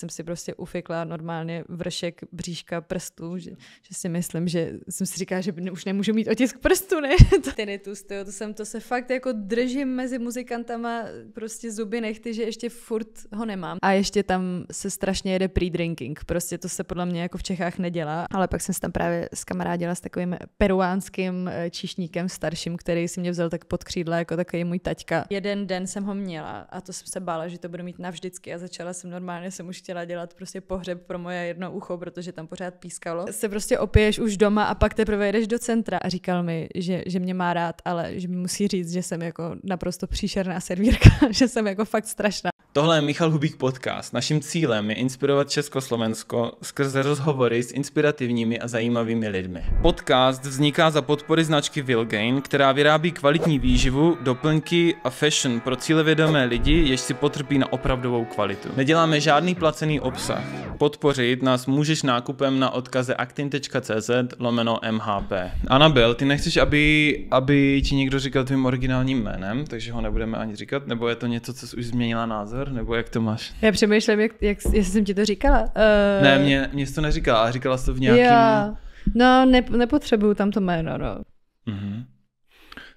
jsem si prostě ufikla normálně vršek bříška prstů, že, že si myslím, že jsem si říkala, že už nemůžu mít otisk prstu, ne? Tinnitus, to, to jsem, to se fakt jako držím mezi muzikantama prostě zuby nechty, že ještě furt ho nemám. A ještě tam se strašně jede pre-drinking, prostě to se podle mě jako v Čechách nedělá, ale pak jsem se tam právě s kamarádila s takovým peruánským eh, číšníkem starším, který si mě vzal tak pod křídla jako takový můj taťka. Jeden den jsem ho měla a to jsem se bála, že to budu mít navždycky a začala jsem normálně, jsem už chtěla dělat prostě pohřeb pro moje jedno ucho, protože tam pořád pískalo. Se prostě opiješ už doma a pak teprve jdeš do centra a říkal mi, že, že mě má rád, ale že mi musí říct, že jsem jako naprosto příšerná servírka, že jsem jako fakt strašná. Tohle je Michal Hubík podcast. Naším cílem je inspirovat Československo skrze rozhovory s inspirativními a zajímavými lidmi. Podcast vzniká za podpory značky Vilgain, která vyrábí kvalitní výživu, doplňky a fashion pro cílevědomé lidi, jež si potrpí na opravdovou kvalitu. Neděláme žádný placený obsah. Podpořit nás můžeš nákupem na odkaze actin.cz lomeno MHP. Anabel, ty nechceš, aby, aby ti někdo říkal tvým originálním jménem, takže ho nebudeme ani říkat, nebo je to něco, co jsi už změnila název? názor, nebo jak to máš? Já přemýšlím, jak, jak, jestli jsem ti to říkala. Uh... Ne, mě, mě jsi to neříkala, ale říkala jsi to v nějakém... Já... No, ne, nepotřebuju tam to jméno, no. Uh-huh.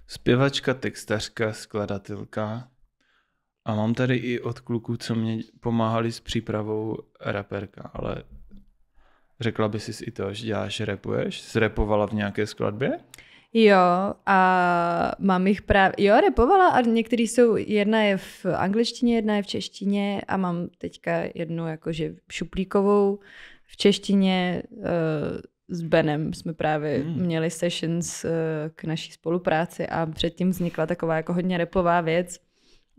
Zpěvačka, textařka, skladatelka. A mám tady i od kluků, co mě pomáhali s přípravou raperka, ale řekla by si i to, že děláš, repuješ? Zrepovala v nějaké skladbě? Jo, a mám jich právě, jo, repovala a některý jsou, jedna je v angličtině, jedna je v češtině a mám teďka jednu jakože šuplíkovou v češtině uh, s Benem jsme právě hmm. měli sessions uh, k naší spolupráci a předtím vznikla taková jako hodně repová věc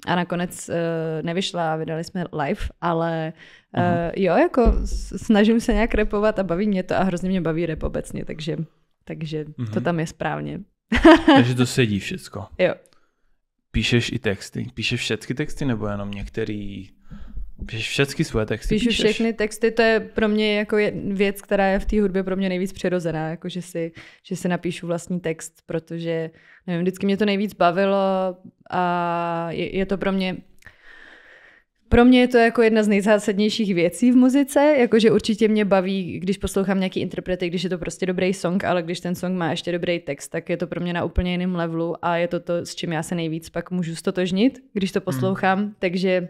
a nakonec uh, nevyšla a vydali jsme live, ale uh, jo, jako snažím se nějak repovat a baví mě to a hrozně mě baví rep obecně, takže takže mm-hmm. to mhm. tam je správně. Takže to sedí všecko. Jo. Píšeš i texty. Píšeš všechny texty nebo jenom některý? Píšeš všechny svoje texty? Píšu píšeš? všechny texty, to je pro mě jako věc, která je v té hudbě pro mě nejvíc přirozená, jako že si, že si napíšu vlastní text, protože nevím, vždycky mě to nejvíc bavilo a je, je to pro mě pro mě je to jako jedna z nejzásadnějších věcí v muzice, jakože určitě mě baví, když poslouchám nějaký interprety, když je to prostě dobrý song, ale když ten song má ještě dobrý text, tak je to pro mě na úplně jiném levelu a je to to, s čím já se nejvíc pak můžu stotožnit, když to poslouchám, mm. takže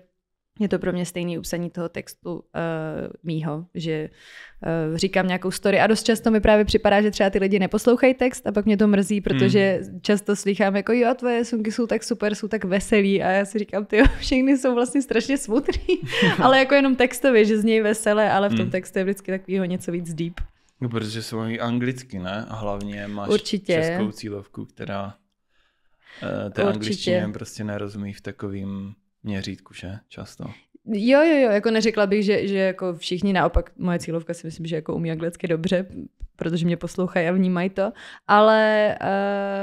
je to pro mě stejný upsaní toho textu uh, mýho, že uh, říkám nějakou story a dost často mi právě připadá, že třeba ty lidi neposlouchají text a pak mě to mrzí, protože hmm. často slychám jako jo, tvoje sunky jsou tak super, jsou tak veselý a já si říkám, ty jo, všechny jsou vlastně strašně smutný, ale jako jenom textově, že z něj veselé, ale v tom hmm. textu je vždycky takovýho něco víc deep. No, protože jsou i anglicky, ne? A hlavně máš Určitě. českou cílovku, která uh, té angličtině prostě nerozumí v takovým měřítku, že? Často. Jo, jo, jo, jako neřekla bych, že, že jako všichni, naopak moje cílovka si myslím, že jako umí anglicky dobře, protože mě poslouchají a vnímají to, ale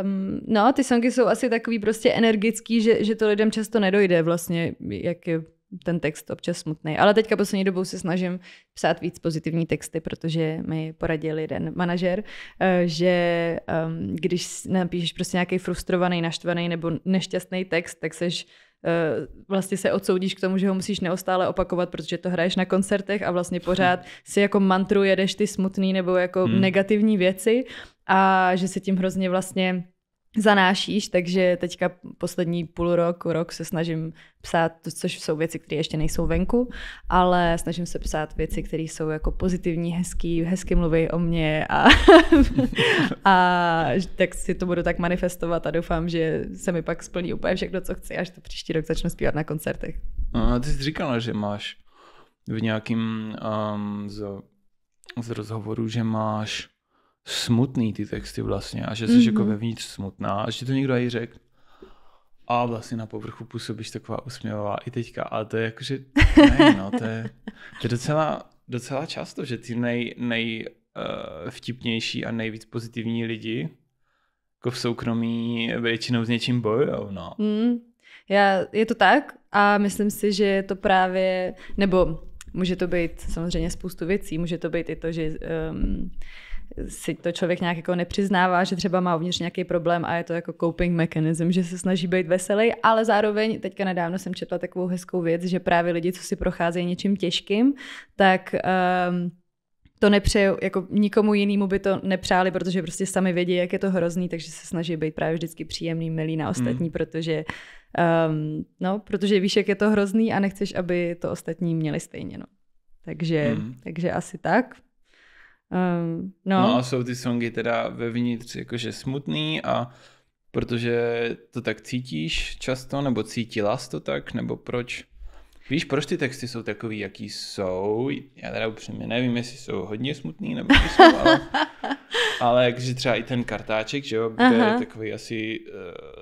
um, no, ty songy jsou asi takový prostě energický, že, že to lidem často nedojde vlastně, jak je ten text občas smutný. Ale teďka poslední dobou se snažím psát víc pozitivní texty, protože mi poradil jeden manažer, eh, že ehm, když napíšeš prostě nějaký frustrovaný, naštvaný nebo nešťastný text, tak seš Eh, vlastně se odsoudíš k tomu, že ho musíš neustále opakovat, protože to hraješ na koncertech a vlastně pořád si jako mantru jedeš ty smutný nebo jako hmm. negativní věci a že se tím hrozně vlastně zanášíš, takže teďka poslední půl rok, rok se snažím psát, což jsou věci, které ještě nejsou venku, ale snažím se psát věci, které jsou jako pozitivní, hezký, hezky mluví o mně a, a tak si to budu tak manifestovat a doufám, že se mi pak splní úplně všechno, co chci, až to příští rok začnu zpívat na koncertech. A ty jsi říkala, že máš v nějakým um, z, z rozhovoru, že máš smutný ty texty vlastně a že jsi mm-hmm. jako vevnitř smutná a že to někdo i řekl. A vlastně na povrchu působíš taková usměvavá i teďka, ale to je jakože, ne, no, to je, to je docela, docela často, že ty nej, nej uh, vtipnější a nejvíc pozitivní lidi jako v soukromí většinou s něčím bojujou, no. Mm, já, je to tak a myslím si, že je to právě, nebo může to být samozřejmě spoustu věcí, může to být i to, že um, si to člověk nějak jako nepřiznává, že třeba má uvnitř nějaký problém a je to jako coping mechanism, že se snaží být veselý, ale zároveň teďka nedávno jsem četla takovou hezkou věc, že právě lidi, co si procházejí něčím těžkým, tak um, to nepřeju, jako nikomu jinému by to nepřáli, protože prostě sami vědí, jak je to hrozný, takže se snaží být právě vždycky příjemný, milý na hmm. ostatní, mm. protože um, no, protože víš, jak je to hrozný a nechceš, aby to ostatní měli stejně, no. Takže, mm. takže asi tak. Um, no. no a jsou ty songy teda vevnitř jakože smutný a protože to tak cítíš často, nebo cítila jsi to tak, nebo proč? Víš, proč ty texty jsou takový, jaký jsou? Já teda upřímně nevím, jestli jsou hodně smutný, nebo jsou, ale, ale když třeba i ten kartáček, že jo, kde Aha. je takový asi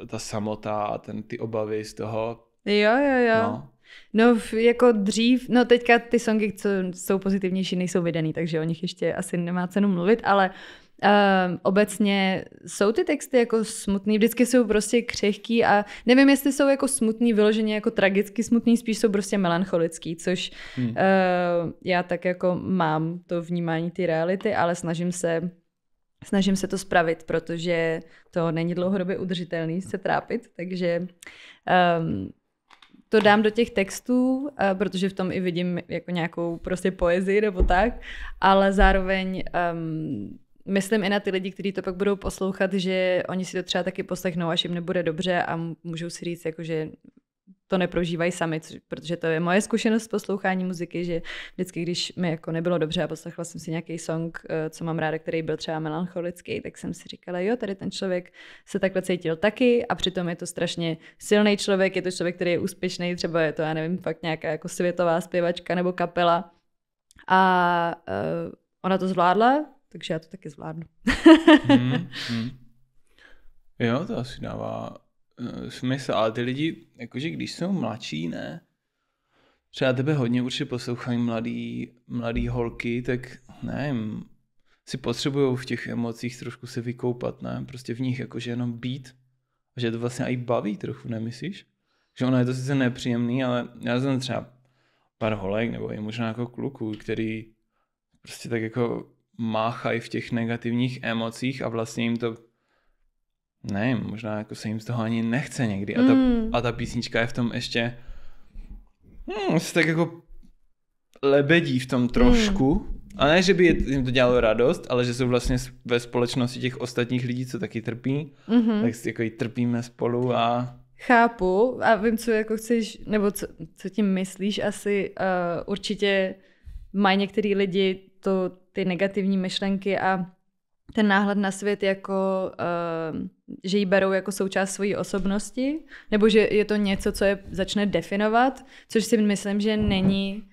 uh, ta samota a ten, ty obavy z toho. Jo, jo, jo. No. No jako dřív, no teďka ty songy, co jsou pozitivnější, nejsou vydaný, takže o nich ještě asi nemá cenu mluvit, ale uh, obecně jsou ty texty jako smutný, vždycky jsou prostě křehký a nevím, jestli jsou jako smutný vyloženě jako tragicky smutný, spíš jsou prostě melancholický, což hmm. uh, já tak jako mám to vnímání ty reality, ale snažím se snažím se to spravit, protože to není dlouhodobě udržitelný se trápit, takže um, to dám do těch textů, eh, protože v tom i vidím jako nějakou prostě poezii nebo tak, ale zároveň um, myslím i na ty lidi, kteří to pak budou poslouchat, že oni si to třeba taky poslechnou, až jim nebude dobře a můžou si říct, jako, že to neprožívají sami, protože to je moje zkušenost s poslouchání muziky, že vždycky, když mi jako nebylo dobře a poslechla jsem si nějaký song, eh, co mám ráda, který byl třeba melancholický, tak jsem si říkala, jo, tady ten člověk se takhle cítil taky a přitom je to strašně silný člověk, je to člověk, který je úspěšný, třeba je to, já nevím, fakt nějaká jako světová zpěvačka nebo kapela a uh, ona to zvládla, takže já to taky zvládnu. mm, mm. Jo, to asi dává Eh, smysl, ale ty lidi, jakože když jsou mladší, ne, třeba tebe hodně určitě poslouchají mladý, mladý holky, tak nevím, si potřebují v těch emocích trošku se vykoupat, ne? Prostě v nich jakože jenom být. A že to vlastně i baví trochu, nemyslíš? Že ono je to sice nepříjemný, ale já jsem třeba pár holek nebo i možná jako kluku, který prostě tak jako máchají v těch negativních emocích a vlastně jim to ne, možná jako se jim z toho ani nechce někdy. A ta, mm. a ta písnička je v tom ještě hmm, se tak jako lebedí v tom trošku. Mm. A ne, že by jim to dělalo radost, ale že jsou vlastně ve společnosti těch ostatních lidí, co taky trpí, mm-hmm. tak jako i trpíme spolu a... Chápu a vím, co jako chceš, nebo co, co tím myslíš asi. Uh, určitě mají některý lidi to ty negativní myšlenky a ten náhled na svět jako, ehm, že ji berou jako součást svojí osobnosti, nebo že je to něco, co je začne definovat, což si myslím, že není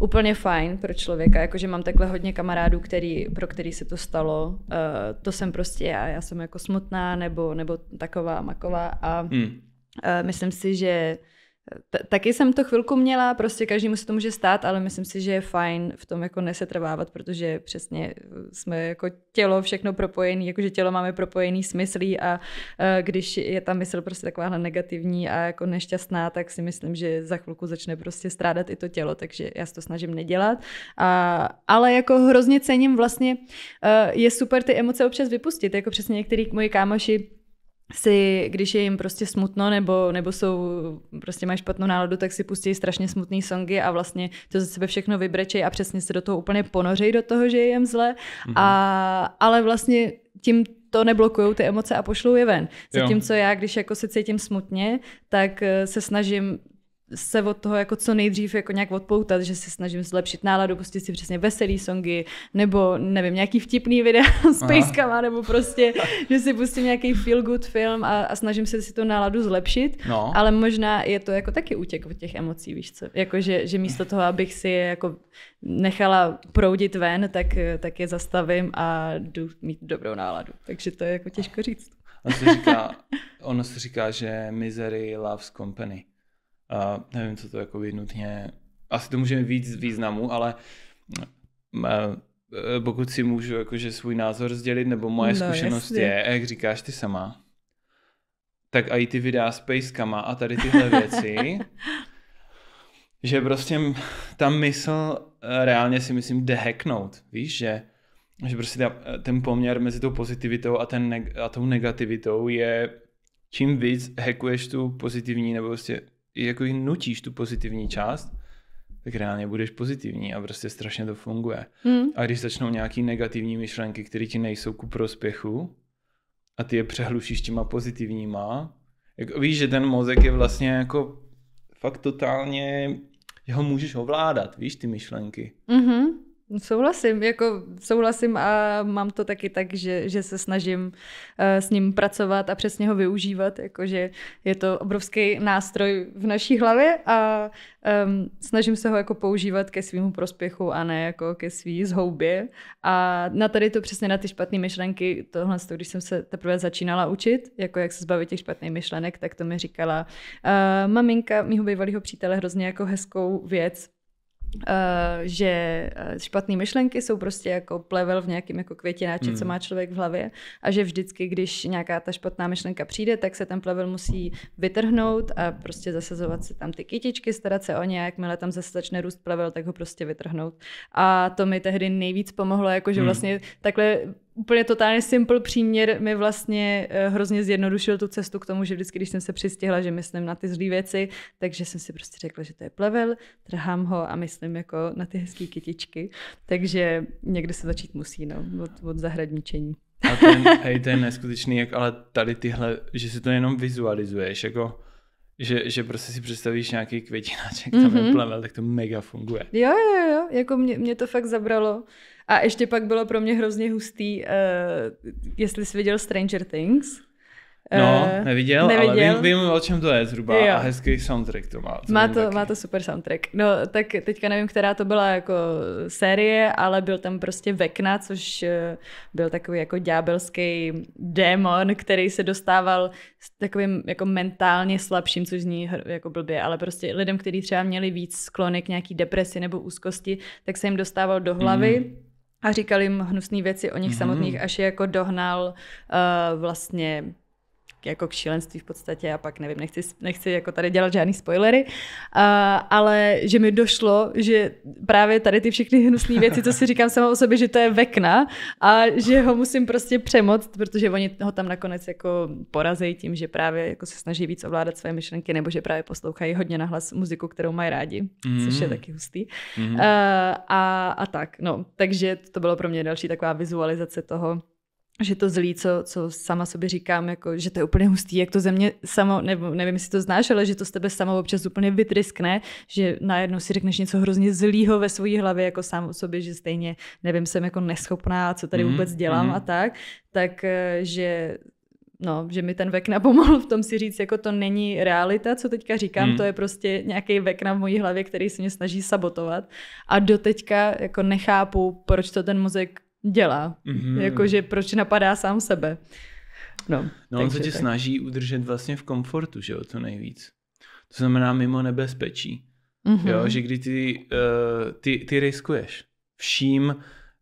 úplně fajn pro člověka, jakože mám takhle hodně kamarádů, který, pro který se to stalo, eh, to jsem prostě já, já jsem jako smutná, nebo, nebo taková maková a hmm. Eh, myslím si, že T- taky jsem to chvilku měla, prostě každému se to může stát, ale myslím si, že je fajn v tom jako nesetrvávat, protože přesně eh, jsme jako tělo všechno propojený, jakože tělo máme propojený smyslí a uh, když je ta mysl prostě takováhle negativní a jako nešťastná, tak si myslím, že za chvilku začne prostě strádat i to tělo, takže já si to snažím nedělat. A, ale jako hrozně cením vlastně, uh, je super ty emoce občas vypustit, jako přesně některý moji kámoši si, když je jim prostě smutno nebo, nebo jsou, prostě mají špatnou náladu, tak si pustí strašně smutné songy a vlastně to ze sebe všechno vybrečejí a přesně se do toho úplně ponoří do toho, že je jim zle. Mm-hmm. A, ale vlastně tím to neblokují ty emoce a pošlou je ven. Zatímco já, když jako se cítím smutně, tak eh, se snažím se od toho jako co nejdřív jako nějak odpoutat, že se snažím zlepšit náladu, pustit si přesně veselý songy, nebo nevím, nějaký vtipný videa s pejskama, nebo prostě, že si pustím nějaký feel good film a, a snažím se si tu náladu zlepšit, no. ale možná je to jako taky útěk od těch emocí, víš co, jako že, že místo toho, abych si je jako nechala proudit ven, tak, tak je zastavím a jdu mít dobrou náladu, takže to je jako těžko říct. On se říká, ono se říká, že misery loves company. A nevím, co to jako nutně, asi to můžeme víc významu, ale e, pokud si můžu jakože svůj názor sdělit, nebo moje no, zkušenost jestli. je, jak říkáš ty sama, tak i ty videa s pejskama a tady tyhle věci, že prostě ta mysl e, reálně si myslím deheknout, víš, že, že prostě ta, e, ten poměr mezi tou pozitivitou a, ten, a tou negativitou je čím víc hackuješ tu pozitivní nebo prostě jako jim nutíš tu pozitivní část, tak reálně budeš pozitivní a prostě strašně to funguje. Hmm. A když začnou nějaký negativní myšlenky, které ti nejsou ku prospěchu a ty je přehlušíš těma pozitivníma, jako víš, že ten mozek je vlastně jako fakt totálně, jeho můžeš ovládat, víš, ty myšlenky. Mm-hmm. Souhlasím, jako souhlasím a mám to taky tak, že, že se snažím eh, s ním pracovat a přesně ho využívat, jakože je to obrovský nástroj v naší hlavě a um, snažím se ho jako používat ke svýmu prospěchu a ne jako ke svý zhoubě. A na tady to přesně na ty špatné myšlenky, tohle, to, když jsem se teprve začínala učit, jako jak se zbavit těch špatných myšlenek, tak to mi říkala uh, maminka mýho bývalého přítele hrozně jako hezkou věc, Eh, že eh, špatné myšlenky jsou prostě jako plevel v nějakém jako květináči, hmm. co má člověk v hlavě a že vždycky, když nějaká ta špatná myšlenka přijde, tak se ten plevel musí vytrhnout a prostě zasazovat si tam ty kytičky, starat se o ně a jakmile tam zase začne růst plevel, tak ho prostě vytrhnout. A to mi tehdy nejvíc pomohlo, jakože mm. vlastně takhle úplně totálně simple příměr mi vlastně eh, hrozně zjednodušil tu cestu k tomu, že vždycky, když jsem se přistihla, že myslím na ty zlé věci, takže jsem si prostě řekla, že to je plevel, trhám ho a myslím jako na ty hezké kytičky. Takže někde se začít musí, no, od, od zahradničení. A ten, hej, to je neskutečný, jak ale tady tyhle, že si to jenom vizualizuješ, jako že, že prostě si představíš nějaký květináček, tam mm-hmm. je mhm. plevel, tak to mega funguje. Jo, jo, jo, jako mě, mě to fakt zabralo a ještě pak bylo pro mě hrozně hustý, uh, jestli jsi viděl Stranger Things. Eh, no, neviděl, neviděl. ale vím, vím, o čem to je zhruba jo. a hezký soundtrack to má. To má, to, má to super soundtrack. No, tak teďka nevím, která to byla jako série, ale byl tam prostě Vekna, což eh, byl takový jako ďábelský démon, který se dostával s takovým jako mentálně slabším, což zní jako blbě, ale prostě lidem, kteří třeba měli víc sklony k nějaký depresi nebo úzkosti, tak se jim dostával do hlavy. Mm a říkal jim hnusné věci o nich mm-hmm. samotných, až je jako dohnal uh, vlastně jako k šílenství v podstatě a pak nevím, nechci, nechci jako tady dělat žádný spoilery, a, ale že mi došlo, že právě tady ty všechny hnusné věci, co si říkám sama o sobě, že to je vekna a že ho musím prostě přemoc, protože oni ho tam nakonec jako porazí tím, že právě jako se snaží víc ovládat své myšlenky nebo že právě poslouchají hodně nahlas muziku, kterou mají rádi, mm. což je mm-hmm. taky hustý. Mm. A, a, a tak, no, takže to bylo pro mě další taková vizualizace toho, že to zlí, co, co sama sobě říkám, jako, že to je úplně hustý, jak to ze mě samo, nebo nevím, jestli to znáš, ale že to z tebe samo občas úplně vytryskne, že najednou si řekneš něco hrozně zlýho ve své hlavě, jako sám o sobě, že stejně, nevím, jsem jako neschopná, co tady mhm, vůbec dělám mm. a tak, tak, eh, že no, že mi ten vekna pomohl v tom si říct, jako to není realita, co teďka říkám, hmm. to je prostě nějaký vekna v mojí hlavě, který se mě snaží sabotovat. A doteďka jako nechápu, proč to ten mozek dělá. Mm-hmm. Jakože proč napadá sám sebe. No, no on se tě tak. snaží udržet vlastně v komfortu, že jo, to nejvíc. To znamená mimo nebezpečí. Mm-hmm. Jo, že kdy ty, uh, ty, ty riskuješ vším,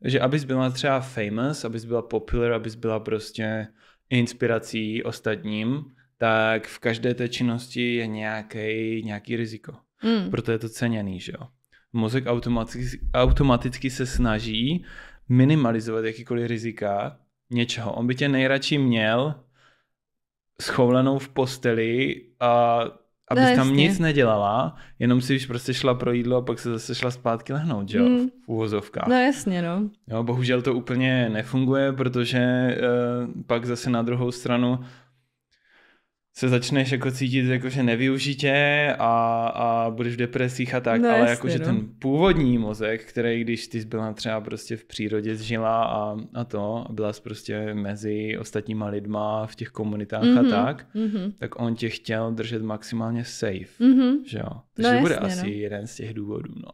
že abys byla třeba famous, abys byla popular, abys byla prostě inspirací ostatním, tak v každé té činnosti je nějaký, nějaký riziko. Mm. Proto je to ceněný, že jo. Mozek automaticky, automaticky se snaží uh, minimalizovat jakýkoliv rizika něčeho. On by tě nejradši měl schovanou v posteli a aby no, tam jasně. nic nedělala, jenom si už prostě šla pro jídlo a pak se zase šla zpátky lehnout, že jo, mm. v uvozovkách. No jasně, no. Jo, bohužel to úplně nefunguje, protože uh, pak zase na druhou stranu se začneš jako cítit jako, že nevyužitě a, a budeš v depresích a tak, no, ale jako, že no. ten původní mozek, který když ty jsi byla třeba prostě v přírodě žila a, a to, a byla jsi prostě mezi ostatníma lidma v těch komunitách mm-hmm, a mhm, tak, mm-hmm. tak on tě chtěl držet maximálně safe, mm-hmm. že jo? No, Takže no, jasně, bude no. asi jeden z těch důvodů, no.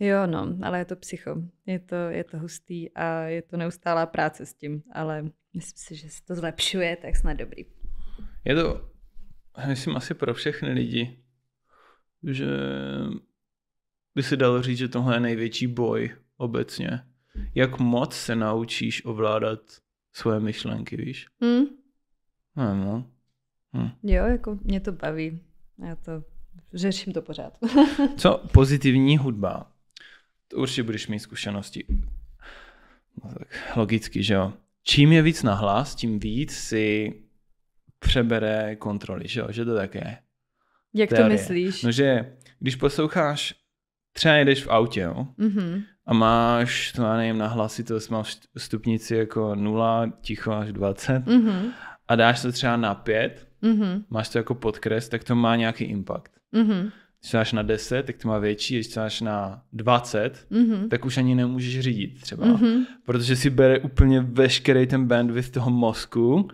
Jo, no, ale je to psycho. Je to, je to hustý a je to neustálá práce s tím, ale myslím si, že se to zlepšuje, tak snad dobrý. Je to, myslím, asi pro všechny lidi, že by se dalo říct, že tohle je největší boj obecně. Jak moc se naučíš ovládat svoje myšlenky, víš? Hmm. No, no. Hm. Jo, jako mě to baví. Já to řeším to pořád. Co pozitivní hudba? To určitě budeš mít zkušenosti. No tak logicky, že jo. Čím je víc nahlas, tím víc si přebere kontroly, že, jo? že to tak je. Jak teorie. to myslíš? No, že když posloucháš, třeba jedeš v autě, jo? Mm-hmm. a máš, to já nevím, na hlasitost, máš stupnici jako 0, ticho až 20, mm-hmm. a dáš to třeba na 5, mm-hmm. máš to jako podkres, tak to má nějaký impact. Mm-hmm. Když máš na 10, tak to má větší, když máš na 20, mm-hmm. tak už ani nemůžeš řídit třeba, mm-hmm. protože si bere úplně veškerý ten bandwidth toho mozku,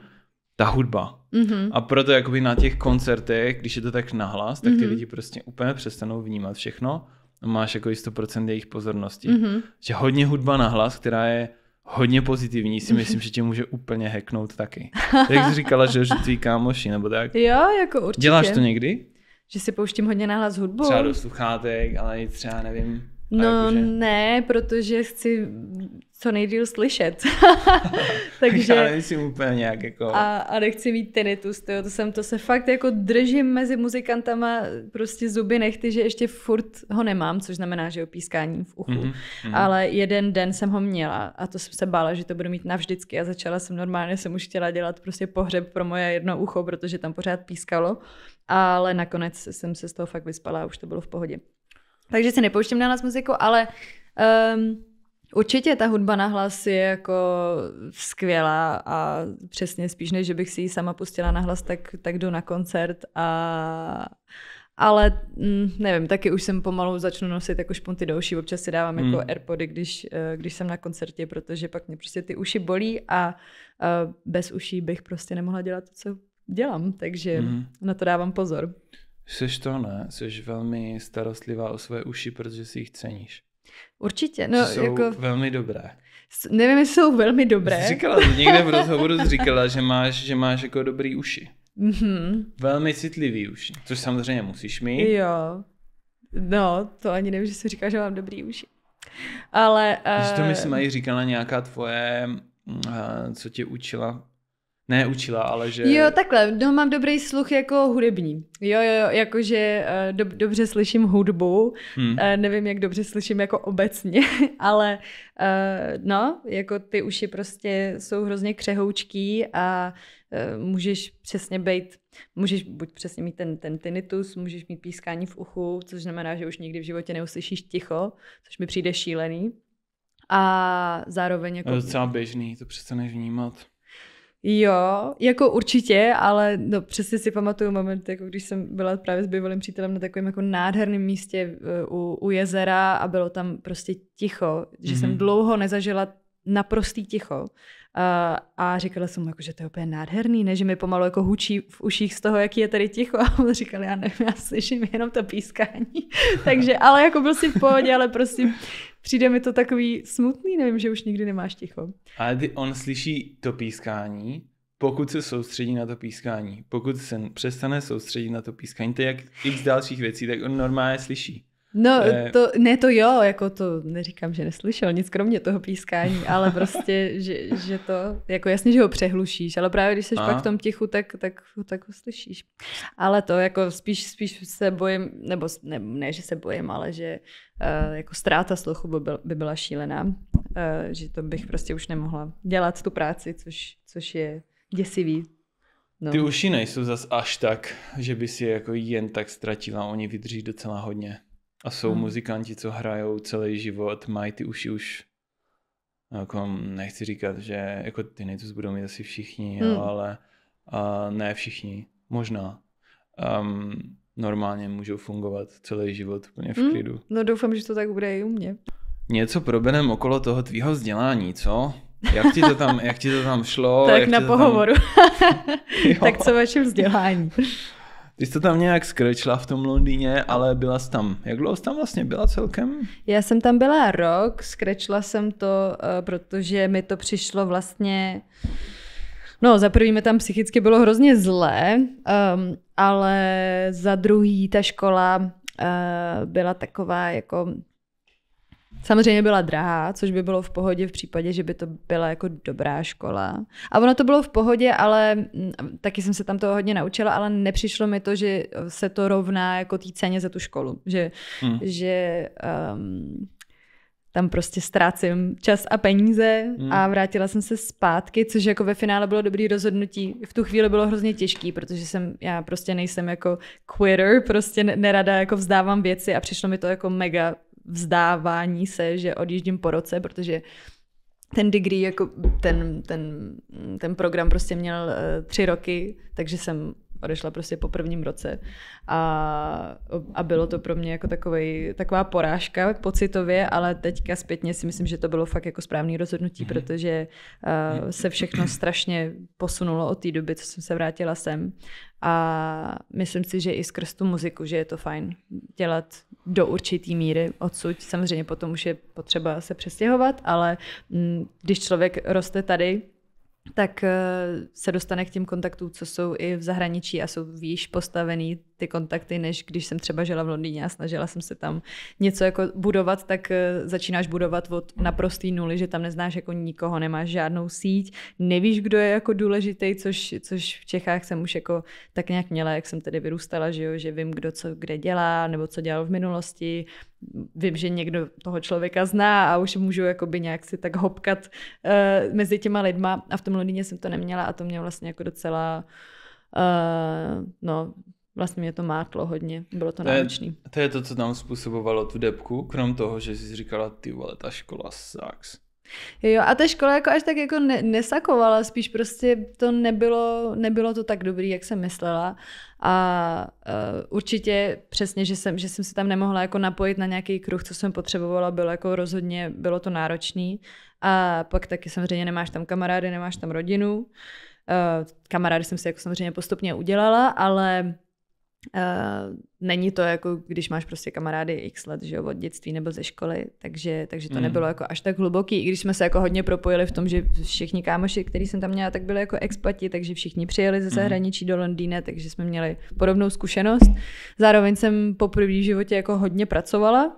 ta hudba. Mm-hmm. A proto jakoby na těch koncertech, když je to tak nahlas, tak ty mm-hmm. lidi prostě úplně přestanou vnímat všechno a máš jako 100% jejich pozornosti. Mm-hmm. Že hodně hudba nahlas, která je hodně pozitivní, si myslím, že tě může úplně heknout taky. Jak jsi říkala, že, že tvý kámoši, nebo tak. Jo, jako určitě. Děláš to někdy? Že si pouštím hodně nahlas hudbu. Třeba do sluchátek, ale i třeba nevím. No jakože... ne, protože chci co nejdíl slyšet. Takže, já nejsem úplně nějak jako... A, a nechci mít tinnitus, to, to jsem, to se fakt jako držím mezi muzikantama prostě zuby nechty, že ještě furt ho nemám, což znamená, že je pískání v uchu. Mm-hmm. Ale jeden den jsem ho měla a to jsem se bála, že to budu mít navždycky a začala jsem normálně, jsem už chtěla dělat prostě pohřeb pro moje jedno ucho, protože tam pořád pískalo, ale nakonec jsem se z toho fakt vyspala a už to bylo v pohodě. Takže se nepouštím na nás muziku, ale um, Určitě ta hudba na hlas je jako skvělá a přesně spíš, než bych si ji sama pustila na hlas, tak, tak jdu na koncert a ale mm, nevím, taky už jsem pomalu začnu nosit jako špunty do uší, občas si dávám mm. jako hmm. Airpody, když, eh, když jsem na koncertě, protože pak mě prostě ty uši bolí a eh, bez uší bych prostě nemohla dělat to, co dělám, takže mm. na to dávám pozor. Seš to ne, jsi velmi starostlivá o své uši, protože si jich ceníš. Určitě. No, jsou jako... velmi dobré. Nevím, jestli jsou velmi dobré. Říkala, někde v rozhovoru říkala, že máš, že máš jako dobrý uši. Mm-hmm. Velmi citlivý uši, což samozřejmě musíš mít. Jo. No, to ani nevím, že se říká, že mám dobrý uši. Ale... Uh... Že to myslím, mají eh, říkala nějaká tvoje, uh, co tě učila ne učila, ale že... Jo, takhle, no mám dobrý sluch jako hudební. Jo, jo, jakože eh, do, dobře slyším hudbu, hmm. Eh, nevím, jak dobře slyším jako obecně, ale eh, no, jako ty uši prostě jsou hrozně křehoučký a můžeš přesně být, můžeš buď přesně mít ten, ten tinnitus, můžeš mít pískání v uchu, což znamená, že už nikdy v životě neuslyšíš ticho, což mi přijde šílený. A zároveň jako... To je docela běžný, to přestaneš vnímat. Jo, jako určitě, ale no, přesně si pamatuju moment, jako když jsem byla právě s bývalým přítelem na takovém jako nádherném místě eh, u, u jezera a bylo tam prostě ticho, mm-hmm. že jsem mhm. dlouho nezažila naprostý ticho. A, a říkala jsem mu, jako, že to je úplně nádherný, ne? že mi pomalu jako hučí v uších z toho, jaký je tady ticho. A on říkal, já nevím, já slyším jenom to pískání. Takže, ale jako byl si v pohodě, ale prostě přijde mi to takový smutný, nevím, že už nikdy nemáš ticho. Ale ty on slyší to pískání, pokud se soustředí na to pískání. Pokud se přestane soustředit na to pískání, to je jak x dalších věcí, tak on normálně slyší. No, eh, to, ne to jo, jako to neříkám, že neslyšel nic kromě toho pískání, ale prostě, že, že to, jako jasně, že ho přehlušíš, ale právě když jsi Aha. pak v tom tichu, tak, tak, tak ho slyšíš. Ale to jako spíš, spíš se bojím, nebo ne, ne, že se bojím, ale že uh, jako ztráta sluchu by, byl, by byla šílená, uh, že to bych prostě už nemohla dělat tu práci, což, což je děsivý. No. Ty uši nejsou zas až tak, že by si je jako jen tak ztratila, oni vydrží docela hodně. A jsou hmm. muzikanti, co hrajou celý život, mají ty uši už no, jako nechci říkat, že jako ty nejtus budou mít asi všichni, hmm. jo, ale a ne všichni, možná. Um, normálně můžou fungovat celý život úplně v hmm. klidu. Hmm. No doufám, že to tak bude i u mě. Něco probenem okolo toho tvýho vzdělání, co? Jak ti to tam, jak ti to tam šlo? Tak na pohovoru. Tam... tak co vaše vzdělání? Ty jsi tam nějak skrečla v tom Londýně, ale byla jsi tam. Jak dlouho jsi tam vlastně byla celkem? Já jsem tam byla rok, skrečla jsem to, eh, protože mi to přišlo vlastně... No, za prvý mi tam psychicky bylo hrozně zlé, um, ale za druhý ta škola uh, byla taková jako Samozřejmě byla drahá, což by bylo v pohodě v případě, že by to byla jako dobrá škola. A ono to bylo v pohodě, ale mm, taky jsem se tam toho hodně naučila, ale nepřišlo mi to, že se to rovná jako té ceně za tu školu. Že, hmm. že um, tam prostě ztrácím čas a peníze hmm. a vrátila jsem se zpátky, což jako ve finále bylo dobrý rozhodnutí. V tu chvíli bylo hrozně těžký, protože jsem, já prostě nejsem jako quitter, prostě nerada jako vzdávám věci a přišlo mi to jako mega vzdávání se, že odjíždím po roce, protože ten degree, jako ten, ten, ten program prostě měl eh, tři roky, takže jsem odešla prostě po prvním roce. A, a bylo to pro mě jako takovej, taková porážka pocitově, ale teďka zpětně si myslím, že to bylo fakt jako správné rozhodnutí, mm-hmm. protože uh, se všechno strašně posunulo od té doby, co jsem se vrátila sem. A myslím si, že i skrz tu muziku, že je to fajn dělat do určitý míry odsud. Samozřejmě potom už je potřeba se přestěhovat, ale m, mm, když člověk roste tady, tak eh, se dostane k těm kontaktům, co jsou i v zahraničí a jsou výš postavený ty kontakty, než když jsem třeba žila v Londýně a snažila jsem se tam něco jako budovat, tak eh, začínáš budovat od naprostý nuly, že tam neznáš jako nikoho, nemáš žádnou síť, nevíš, kdo je jako důležitý, což, což v Čechách jsem už jako tak nějak měla, jak jsem tedy vyrůstala, že, jo, že vím, kdo co kde dělá, nebo co dělal v minulosti, vím, že někdo toho člověka zná a už můžu jakoby nějak si tak hopkat uh, mezi těma lidma a v tom Londýně jsem to neměla a to mě vlastně jako docela uh, no, vlastně mě to mátlo hodně, bylo to, to náročné. To je to, co tam způsobovalo tu depku, krom toho, že jsi říkala, ty vole, ta škola sucks. Jo, a ta škola jako až tak jako ne, nesakovala, spíš prostě to nebylo, nebylo to tak dobrý, jak jsem myslela. A uh, určitě přesně, že jsem, že jsem se tam nemohla jako napojit na nějaký kruh, co jsem potřebovala, bylo jako rozhodně, bylo to náročný. A pak taky samozřejmě nemáš tam kamarády, nemáš tam rodinu. Uh, kamarády jsem si jako samozřejmě postupně udělala, ale Uh, není to jako, když máš prostě kamarády x let, že jo, od dětství nebo ze školy, takže, takže to mm. nebylo jako až tak hluboký, i když jsme se jako hodně propojili v tom, že všichni kámoši, který jsem tam měla, tak byli jako expati, takže všichni přijeli ze hmm. zahraničí mm. do Londýna, takže jsme měli podobnou zkušenost. Zároveň jsem poprvé v životě jako hodně pracovala,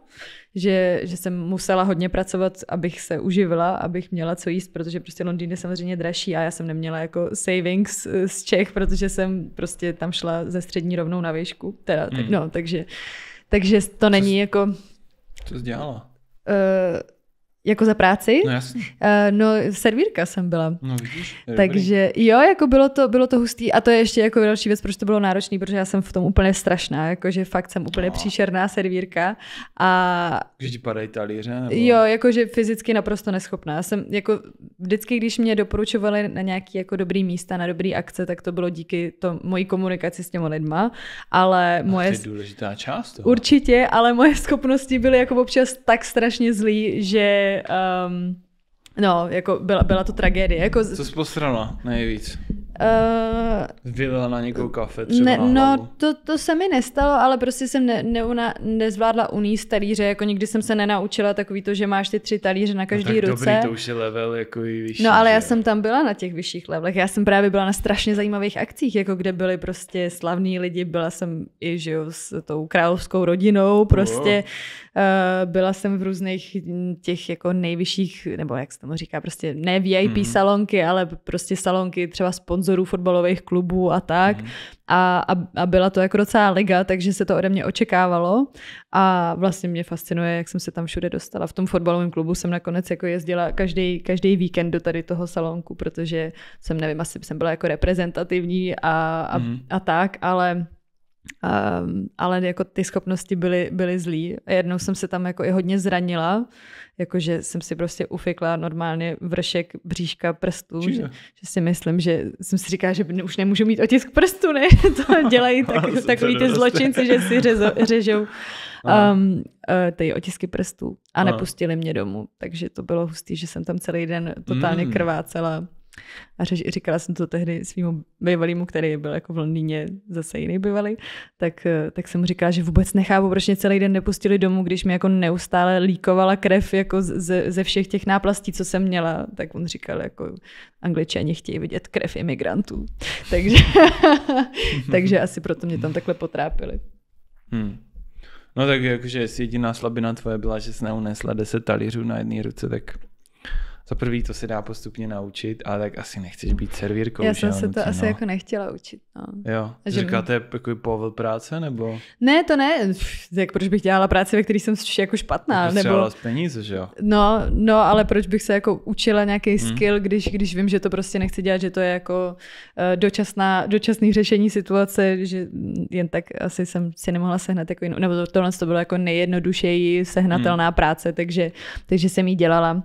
že, že jsem musela hodně pracovat, abych se uživila, abych měla co jíst, protože prostě Londýn je samozřejmě dražší a já jsem neměla jako savings eh, z Čech, protože jsem prostě tam šla ze střední rovnou na výšku. Teda, hmm. no, takže, takže to není co jsi, jako... Co jsi dělala? Uh, jako za práci? No jasně. Uh, no servírka jsem byla. No vidíš. Takže dobrý. jo, jako bylo to, bylo to hustý a to je ještě jako další věc, proč to bylo náročné, protože já jsem v tom úplně strašná, jakože fakt jsem úplně no. příšerná servírka a... Že ti padají talíře? Nebo... Jo, jakože fyzicky naprosto neschopná. Já jsem jako vždycky, když mě doporučovali na nějaký jako dobrý místa, na dobrý akce, tak to bylo díky to mojí komunikaci s těmi lidma, ale a moje... to je důležitá část toho. Určitě, ale moje schopnosti byly jako občas tak strašně zlý, že Um, No, jako byla, byla to tragédie. Jako... Co jsi posrala nejvíc? Uh, Vylila na někoho kafe třeba ne, No, to, to se mi nestalo, ale prostě jsem ne, neuna, nezvládla uníst talíře, jako nikdy jsem se nenaučila takový to, že máš ty tři talíře na no každý no, tak ruce. Dobrý, to už je level jako i vyšší. No, ale že? já jsem tam byla na těch vyšších levelech, já jsem právě byla na strašně zajímavých akcích, jako kde byli prostě slavní lidi, byla jsem i, že jo, s tou královskou rodinou, prostě wow Eh, byla jsem v různých těch jako nejvyšších, nebo jak se tomu říká, prostě ne VIP hmm. salonky, ale prostě salonky třeba sponzorů fotbalových klubů a tak. Hmm. A, a, a byla to jako docela liga, takže se to ode mě očekávalo. A vlastně mě fascinuje, jak jsem se tam všude dostala. V tom fotbalovém klubu jsem nakonec jako jezdila každý, každý víkend do tady toho salonku, protože jsem, nevím, asi jsem byla jako reprezentativní a, a, hmm. a tak, ale Um, ale jako ty schopnosti byly, byly zlý. A jednou jsem se tam jako i hodně zranila, jakože jsem si prostě ufikla normálně vršek bříška prstů, že, že, si myslím, že jsem si říká, že už nemůžu mít otisk prstů, ne? To dělají tak, takový ty zločinci, že si řezo, řežou um, ty otisky prstů a nepustili mě domů. Takže to bylo hustý, že jsem tam celý den totálně mm. krvácela a řeš, říkala jsem to tehdy svým bývalýmu, který byl jako v Londýně, zase jiný bývalý, tak, eh, tak jsem říkala, že vůbec nechápu, proč mě celý den nepustili domů, když mi jako neustále líkovala krev jako ze, ze všech těch náplastí, co jsem měla. Tak on říkal, jako angličani chtějí vidět krev imigrantů. takže, takže asi proto mě tam takhle potrápili. Hmm. No tak jakože jediná slabina tvoje byla, že jsi neunesla 10 talířů na jedné ruce, tak za prvý to se dá postupně naučit, ale tak asi nechceš být servírkou. Já jsem se to no. asi jako nechtěla učit. No. Jo. A že říkáte by... jako povel práce nebo? Ne, to ne. Pff, jak proč bych dělala práci, ve které jsem jako špatná? Jako nebo... z peníze, že jo? No, no, ale proč bych se jako učila nějaký hmm. skill, když, když vím, že to prostě nechci dělat, že to je jako eh, dočasná, dočasný řešení situace, že jen tak asi jsem si nemohla sehnat jako jinou, nebo tohle to bylo jako nejjednodušeji sehnatelná hmm. práce, takže, takže jsem ji dělala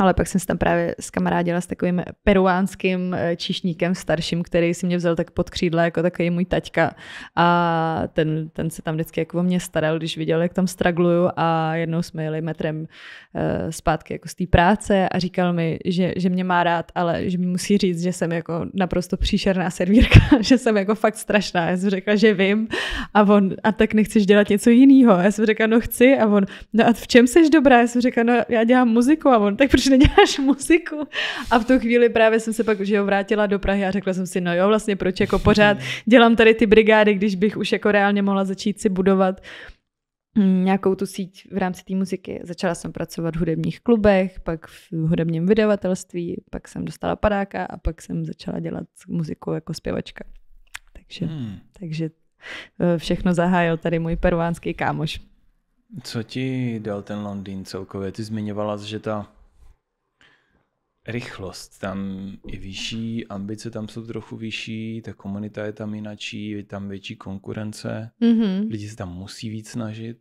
ale pak jsem se tam právě s skamarádila s takovým peruánským eh, číšníkem starším, který si mě vzal tak pod křídla jako takový můj taťka. A ten, ten se tam vždycky jako o mě staral, když viděl, jak tam stragluju a jednou jsme jeli metrem eh, zpátky jako z té práce a říkal mi, že, že mě má rád, ale že mi musí říct, že jsem jako naprosto příšerná servírka, že jsem jako fakt strašná. Já jsem řekla, že vím a on, a tak nechceš dělat něco jiného. Já jsem řekla, no chci a on, no a v čem seš dobrá? Já jsem řekla, no já dělám muziku a on, tak proč neděláš muziku? A v tu chvíli právě jsem se pak že jo, vrátila do Prahy a řekla jsem si, no jo, vlastně proč jako pořád dělám tady ty brigády, když bych už jako reálně mohla začít si budovat hm, nějakou tu síť v rámci té muziky. Začala jsem pracovat v hudebních klubech, pak v hudebním vydavatelství, pak jsem dostala padáka a pak jsem začala dělat muziku jako zpěvačka. Takže, hmm. takže eh, všechno zahájil tady můj peruánský kámoš. Co ti dal ten Londýn celkově? Ty zmiňovala, že ta rychlost tam je vyšší, ambice tam jsou trochu vyšší, ta komunita je tam jináčí, je tam větší konkurence, mm-hmm. lidi se tam musí víc snažit.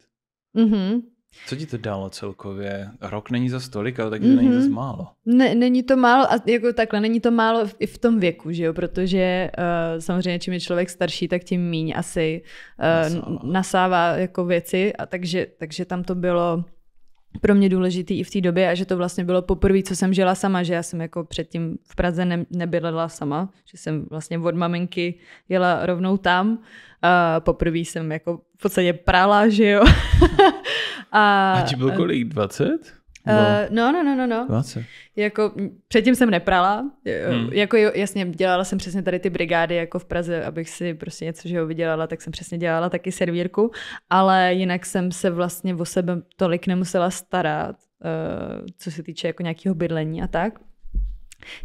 Mm-hmm. Co ti to dalo celkově? Rok není za stolik, ale taky mm-hmm. to není mhm. za málo. Ne, není to málo, a jako takhle, není to málo i v tom věku, že jo, protože uh, samozřejmě čím je člověk starší, tak tím míň asi uh, nasává. nasává jako věci, a takže, takže tam to bylo pro mě důležitý i v té době a že to vlastně bylo poprvé, co jsem žila sama, že já jsem jako předtím v Praze ne- nebydlela sama, že jsem vlastně od maminky jela rovnou tam. A poprvé jsem jako v podstatě prala, že jo. a, a ti bylo kolik? 20? Uh, no, no, no, no, no. Váce. Jako předtím jsem neprala, eh, hmm. jako jasně, dělala jsem přesně tady ty brigády jako v Praze, abych si prostě něco že ho vydělala, tak jsem přesně dělala taky servírku, ale jinak jsem se vlastně o sebe tolik nemusela starat, uh, co se týče jako nějakého bydlení a tak.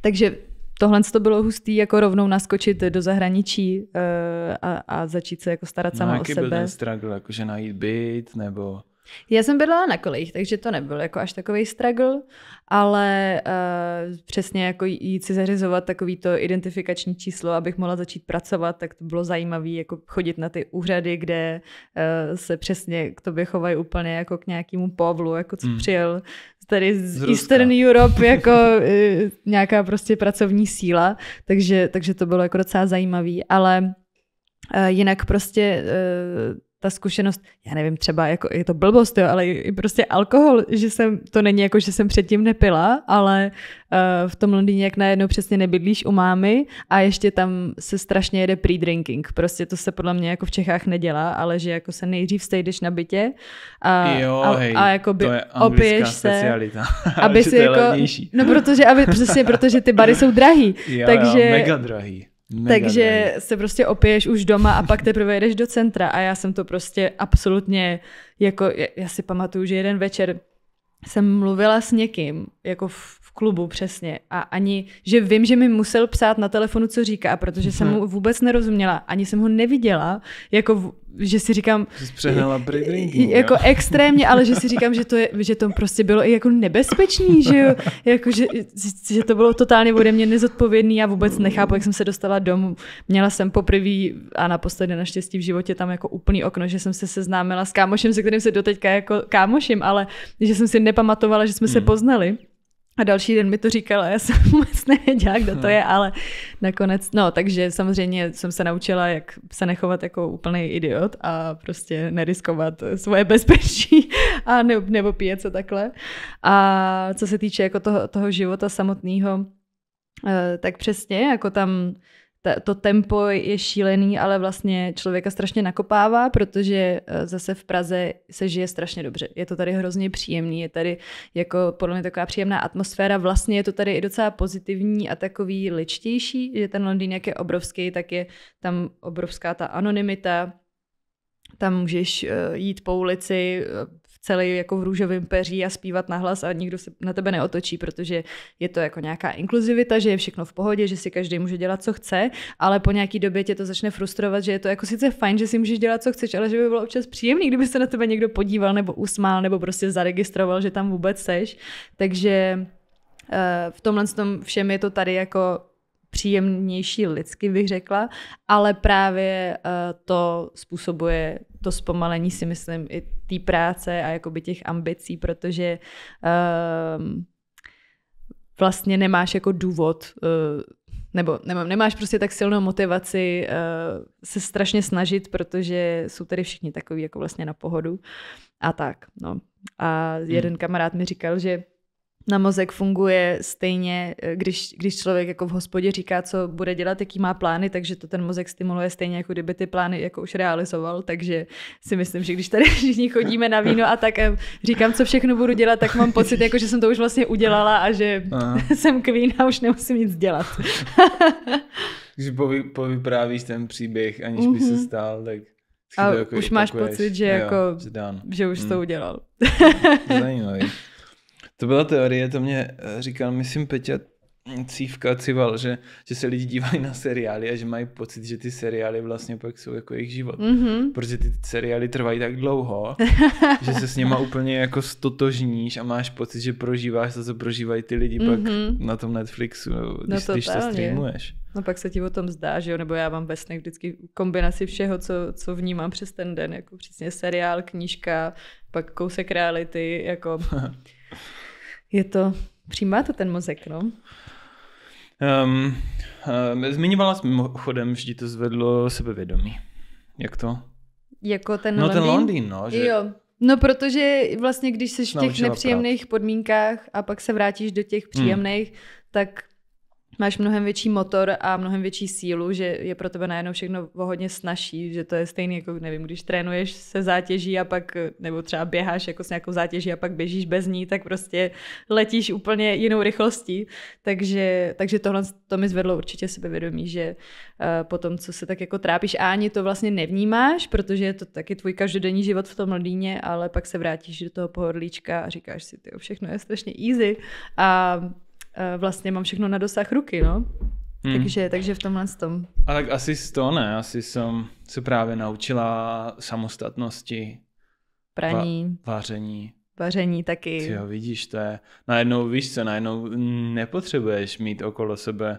Takže tohle to bylo hustý, jako rovnou naskočit do zahraničí uh, a, a začít se jako starat no, sama o sebe. Jaký byl ten struggle, že najít byt nebo... Já jsem bydlela na kolejích, takže to nebyl jako až takový struggle, ale uh, přesně jako jít si zařizovat takový to identifikační číslo, abych mohla začít pracovat, tak to bylo zajímavé jako chodit na ty úřady, kde uh, se přesně k tobě chovají úplně jako k nějakému povlu, jako co mm. přijel tady z, z Eastern Europe jako uh, nějaká prostě pracovní síla, takže, takže to bylo jako docela zajímavé, ale jinak prostě ta zkušenost, já nevím, třeba jako je to blbost, jo, ale i prostě alkohol, že jsem, to není jako, že jsem předtím nepila, ale uh, v tom Londýně jak najednou přesně nebydlíš u mámy a ještě tam se strašně jede pre-drinking. Prostě to se podle mě jako v Čechách nedělá, ale že jako se nejdřív stejdeš na bytě a, jo, a, hej, a jako by opiješ se, aby si jako, no protože, aby, přesně protože ty bary jsou drahý. Jo, takže, jo, mega drahý. Mega Takže den. se prostě opiješ už doma a pak teprve jdeš do centra a já jsem to prostě absolutně, jako já si pamatuju, že jeden večer jsem mluvila s někým, jako klubu, přesně. A ani, že vím, že mi musel psát na telefonu, co říká, protože jsem mhm. mu vůbec nerozuměla, ani jsem ho neviděla, jako že si říkám... Přehnala Jako jo? extrémně, ale že si říkám, že to, je, že to prostě bylo i jako nebezpečný, že jo? Jako, že, že, to bylo totálně ode mě nezodpovědný, a vůbec nechápu, jak jsem se dostala domů. Měla jsem poprvé a naposledy naštěstí v životě tam jako úplný okno, že jsem se seznámila s kámošem, se kterým se doteďka jako kámoším, ale že jsem si nepamatovala, že jsme hmm. se mhm. poznali. A další den mi to říkala, já jsem vůbec nevěděla, kdo to je, ale nakonec, no takže samozřejmě jsem se naučila, jak se nechovat jako úplný idiot a prostě neriskovat svoje bezpečí a ne, nebo píjet se takhle. A co se týče jako toho, toho života samotného, eh, tak přesně, jako tam ta, to tempo je šílený, ale vlastně člověka strašně nakopává, protože eh, zase v Praze se žije strašně dobře. Je to tady hrozně příjemný, je tady jako podle mě taková příjemná atmosféra, vlastně je to tady i docela pozitivní a takový ličtější, že ten Londýn jak je obrovský, tak je tam obrovská ta anonymita, tam můžeš eh, jít po ulici, eh, celý jako v růžovém peří a zpívat nahlas a nikdo se na tebe neotočí, protože je to jako nějaká inkluzivita, že je všechno v pohodě, že si každý může dělat, co chce, ale po nějaký době tě to začne frustrovat, že je to jako sice fajn, že si můžeš dělat, co chceš, ale že by bylo občas příjemný, kdyby se na tebe někdo podíval nebo usmál nebo prostě zaregistroval, že tam vůbec seš. Takže eh, v tomhle tom všem je to tady jako příjemnější lidsky, bych řekla, ale právě eh, to způsobuje to zpomalení, si myslím, i té práce a jakoby těch ambicí, protože ehm, vlastně nemáš jako důvod eh, nebo nemám, nemáš prostě tak silnou motivaci uh, se strašně snažit, protože jsou tady všichni takový jako vlastně na pohodu a tak. No. A jeden hmm. kamarád mi říkal, že na mozek funguje stejně, eh, když, když člověk jako v hospodě říká, co bude dělat, jaký má plány, takže to ten mozek stimuluje stejně, jako kdyby ty plány jako už realizoval, takže si myslím, že když tady všichni chodíme na víno a tak eh, říkám, co všechno budu dělat, tak mám pocit, jako, že jsem to už vlastně udělala a že Aha. jsem queen a už nemusím nic dělat. Když povy, povyprávíš ten příběh, aniž mm-hmm. by se mhm. stál, tak a jako už máš pocit, že, jako, že, že už mm. to mhm. udělal. Zajímavý. To byla teorie, to mě eh, říkal, myslím, Peťa Cívka Cival, že, že se lidi dívají na seriály a že mají pocit, že ty seriály vlastně pak jsou jako jejich život. Mm-hmm. Protože ty seriály trvají tak dlouho, že se s něma úplně jako stotožníš a máš pocit, že prožíváš to, co prožívají ty lidi mm-hmm. pak mhm. na tom Netflixu, když, no když to streamuješ. No pak se ti o tom zdá, že jo, nebo já mám ve snech vždycky kombinaci všeho, co, co vnímám přes ten den, jako přesně seriál, knížka, pak kousek reality, jako... je to, přijímá to ten mozek, no? Um, uh, zmiňovala jsem mimochodem, vždy to zvedlo sebevědomí. Jak to? Jako ten no, ten Londýn, no. Že... Jo. No, protože vlastně, když jsi v těch nepříjemných prát. podmínkách a pak se vrátíš do těch příjemných, hmm. tak máš mnohem větší motor a mnohem větší sílu, že je pro tebe najednou všechno o hodně snažší, že to je stejné, jako, nevím, když trénuješ se zátěží a pak, nebo třeba běháš jako s nějakou zátěží a pak běžíš bez ní, tak prostě letíš úplně jinou rychlostí. Takže, takže tohle to mi zvedlo určitě sebevědomí, že eh, po tom, co se tak jako trápíš a ani to vlastně nevnímáš, protože je to taky tvůj každodenní život v tom mladíně, ale pak se vrátíš do toho pohodlíčka a říkáš si, ty všechno je strašně easy a Eh, vlastně mám všechno na dosah ruky, no. Hmm. Takže, takže v tomhle tom. A tak asi z toho ne, asi jsem se právě naučila samostatnosti. Praní. Va- vaření. Vaření taky. Jo, vidíš, to je, najednou víš co, najednou nepotřebuješ mít okolo sebe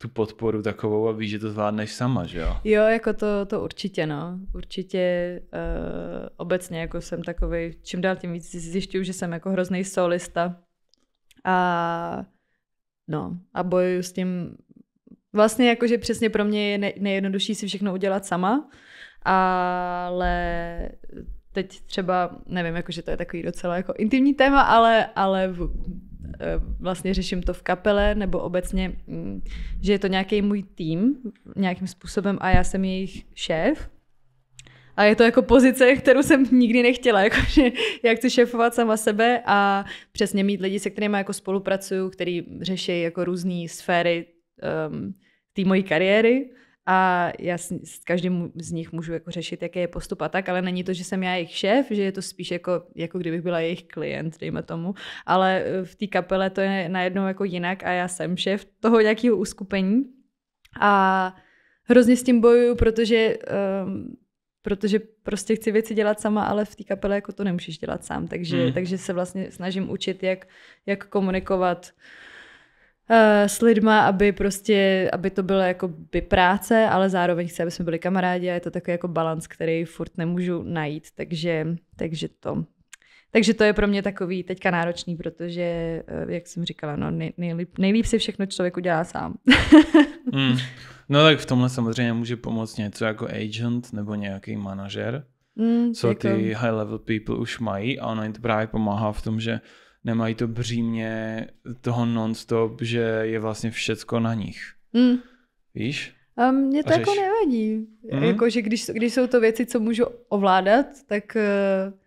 tu podporu takovou a víš, že to zvládneš sama, že jo? Jo, jako to, to určitě, no. Určitě uh, obecně jako jsem takový, čím dál tím víc zjišťuju, že jsem jako hrozný solista a no, a bojuju s tím vlastně jakože přesně pro mě je nejjednodušší si všechno udělat sama, ale teď třeba, nevím, jakože to je takový docela jako intimní téma, ale, ale v, e, vlastně řeším to v kapele nebo obecně, mm, že je to nějaký můj tým nějakým způsobem a já jsem jejich šéf, a je to jako pozice, kterou jsem nikdy nechtěla, jakože já chci šéfovat sama sebe a přesně mít lidi, se kterými jako spolupracuju, který řeší jako různé sféry um, té mojí kariéry a já s, s každým z nich můžu jako řešit, jaký je postup a tak, ale není to, že jsem já jejich šéf, že je to spíš jako, jako kdybych byla jejich klient, dejme tomu, ale eh, v té kapele to je najednou jako jinak a já jsem šéf toho nějakého uskupení a hrozně s tím bojuju, protože um, protože prostě chci věci dělat sama, ale v té kapele jako to nemůžeš dělat sám, takže, mm. takže se vlastně snažím učit, jak, jak komunikovat uh, s lidma, aby prostě, aby to bylo jako by práce, ale zároveň chci, aby jsme byli kamarádi a je to takový jako balans, který furt nemůžu najít, takže, takže to, takže to je pro mě takový teďka náročný, protože, eh, jak jsem říkala, no, nej, nejlíp, nejlíp si všechno člověk udělá sám. mm. No tak v tomhle samozřejmě může pomoct něco jako agent nebo nějaký manažer, mm, co ty jako- high level people už mají a ono jim to právě pomáhá v tom, že nemají to břímně toho non-stop, že je vlastně všecko na nich. Mm. Víš? A mě to a jako nevadí. Mm. Jako, že když, když jsou to věci, co můžu ovládat, tak uh,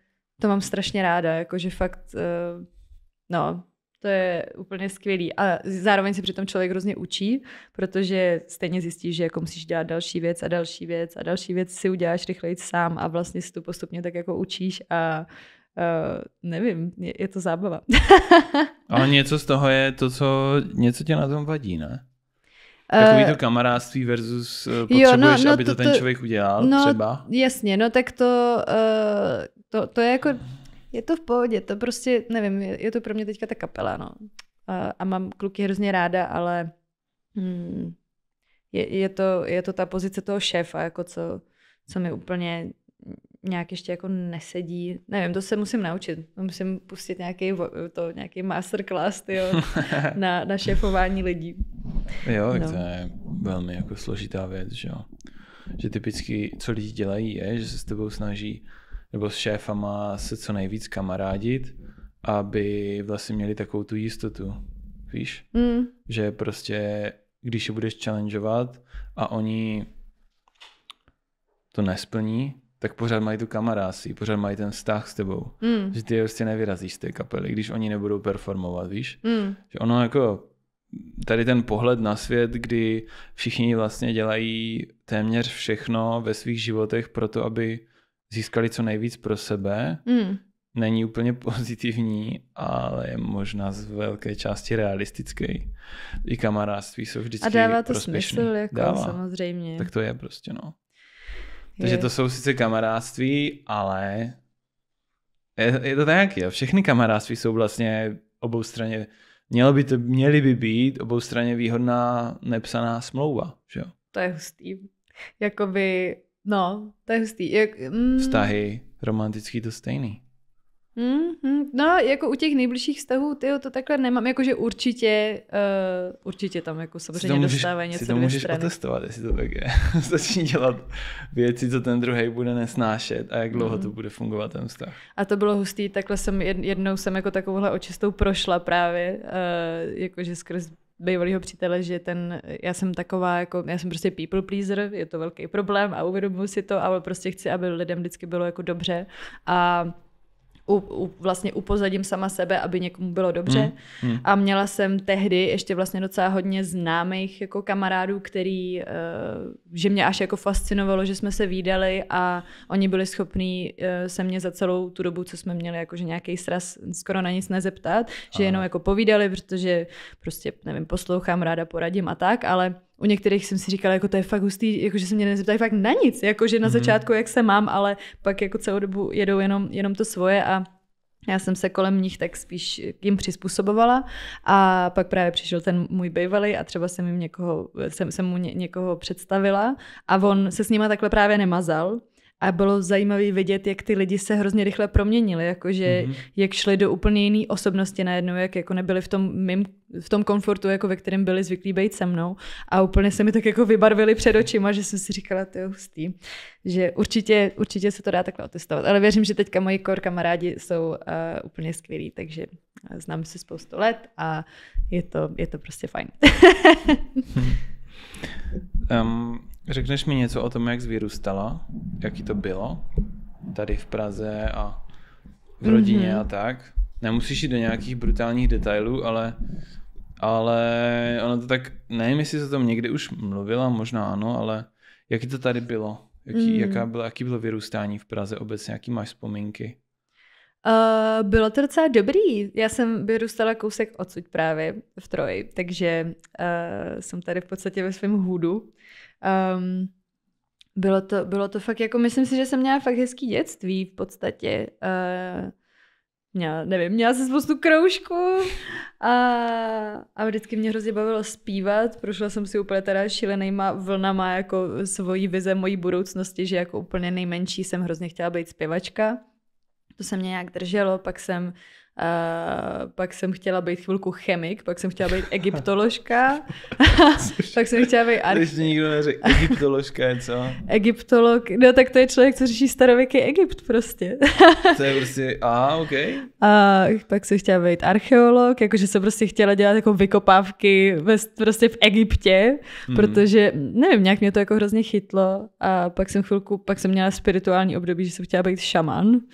to mám strašně ráda. Jako, že fakt, uh, no, to je úplně skvělý. A zároveň se přitom člověk hrozně učí, protože stejně zjistí, že jako musíš dělat další věc a další věc a další věc si uděláš rychleji sám a vlastně si to postupně tak jako učíš a Uh, nevím, je, je to zábava. Ale něco z toho je to, co něco tě na tom vadí, ne? Eh, Takový to kamarádství versus eh, potřebuješ, jo, no, no, aby to, to ten člověk udělal no, třeba? Jasně, no tak to, uh, to, to je jako je to v pohodě, to prostě, nevím, je, je to pro mě teďka ta kapela, no. A, a mám kluky hrozně ráda, ale hmm, je, je, to, je to ta pozice toho šéfa, jako co, co mi úplně nějak ještě jako nesedí. Nevím, to se musím naučit. Musím pustit nějaký, to, nějaký masterclass tyjo, na, na šéfování lidí. Jo, no. to je velmi jako složitá věc, že jo. Že typicky, co lidi dělají, je, že se s tebou snaží nebo s šéfama se co nejvíc kamarádit, aby vlastně měli takovou tu jistotu. Víš? Mm. Že prostě, když je budeš challengeovat a oni to nesplní, tak pořád mají tu kamarádství, pořád mají ten vztah s tebou. Mm. Že ty je prostě nevyrazíš z té kapely, když oni nebudou performovat, víš? Mm. Že ono jako tady ten pohled na svět, kdy všichni vlastně dělají téměř všechno ve svých životech pro to, aby získali co nejvíc pro sebe, mm. není úplně pozitivní, ale je možná z velké části realistický. I kamarádství jsou vždycky A dává to prospěšný. smysl, jako dává. samozřejmě. Tak to je prostě, no. Je. Takže to jsou sice kamarádství, ale je, je to tak, jo. Všechny kamarádství jsou vlastně obou straně, mělo by to, měly by být obou straně výhodná nepsaná smlouva, že jo. To je hustý. Jakoby No, to je hustý. Jak, mm. Vztahy romantický to stejný. Mm-hmm. No, jako u těch nejbližších vztahů, tyjo, to takhle nemám, jakože určitě, uh, určitě tam jako samozřejmě můžeš, dostává něco si to můžeš strany. otestovat, jestli to tak je. Začni dělat věci, co ten druhý bude nesnášet a jak dlouho mm. to bude fungovat ten vztah. A to bylo hustý, takhle jsem jednou jsem jako takovouhle očistou prošla právě, uh, jakože skrz bývalého přítele, že ten, já jsem taková, jako, já jsem prostě people pleaser, je to velký problém a uvědomuji si to, ale prostě chci, aby lidem vždycky bylo jako dobře a u, u, vlastně upozadím sama sebe, aby někomu bylo dobře. Mm, mm. A měla jsem tehdy ještě vlastně docela hodně známých jako kamarádů, který, eh, že mě až jako fascinovalo, že jsme se výdali a oni byli schopní eh, se mě za celou tu dobu, co jsme měli jakože nějaký sraz, skoro na nic nezeptat, že Aha. jenom jako povídali, protože prostě, nevím, poslouchám, ráda poradím a tak, ale u některých jsem si říkala, jako to je fakt hustý, jako že se mě nezeptají fakt na nic, jako že na mm-hmm. začátku, jak se mám, ale pak jako celou dobu jedou jenom, jenom to svoje a já jsem se kolem nich tak spíš jim přizpůsobovala a pak právě přišel ten můj bývalý a třeba jsem, jim někoho, jsem, jsem mu ně, někoho představila a on se s nima takhle právě nemazal, a bylo zajímavé vidět, jak ty lidi se hrozně rychle proměnili, jakože mm-hmm. jak šli do úplně jiné osobnosti najednou, jak jako nebyli v tom mým, v tom komfortu, jako ve kterém byli zvyklí být se mnou a úplně se mi tak jako vybarvili před očima, že jsem si říkala, to je hustý, že určitě, určitě se to dá takhle otestovat, ale věřím, že teďka moji kor kamarádi jsou uh, úplně skvělí, takže eh, znám se spoustu let a je to, je to prostě fajn. Um, řekneš mi něco o tom, jak jsi jaký to bylo tady v Praze a v rodině mm-hmm. a tak. Nemusíš jít do nějakých brutálních detailů, ale, ale ono to tak, nevím, jestli se o tom někdy už mluvila, možná ano, ale jaký to tady bylo? Jaký, mm. jaká byla, jaký bylo vyrůstání v Praze obecně? Jaký máš vzpomínky? Uh, bylo to docela dobrý. Já jsem vyrůstala kousek odsud právě v Troji, takže uh, jsem tady v podstatě ve svém hudu. Um, bylo to, bylo to fakt jako, myslím si, že jsem měla fakt hezký dětství v podstatě. Uh, měla, nevím, měla jsem spoustu kroužku a, a vždycky mě hrozně bavilo zpívat. Prošla jsem si úplně teda šílenýma vlnama jako svojí vize mojí budoucnosti, že jako úplně nejmenší jsem hrozně chtěla být zpěvačka to se mě nějak drželo, pak jsem a pak jsem chtěla být chvilku chemik, pak jsem chtěla být egyptoložka, pak jsem chtěla být arch... Když nikdo neřekl, egyptoložka je co? Egyptolog, no tak to je člověk, co řeší starověký Egypt prostě. to je prostě, a ok. A pak jsem chtěla být archeolog, jakože jsem prostě chtěla dělat jako vykopávky ve, prostě v Egyptě, mm. protože nevím, nějak mě to jako hrozně chytlo a pak jsem chvilku, pak jsem měla spirituální období, že jsem chtěla být šaman.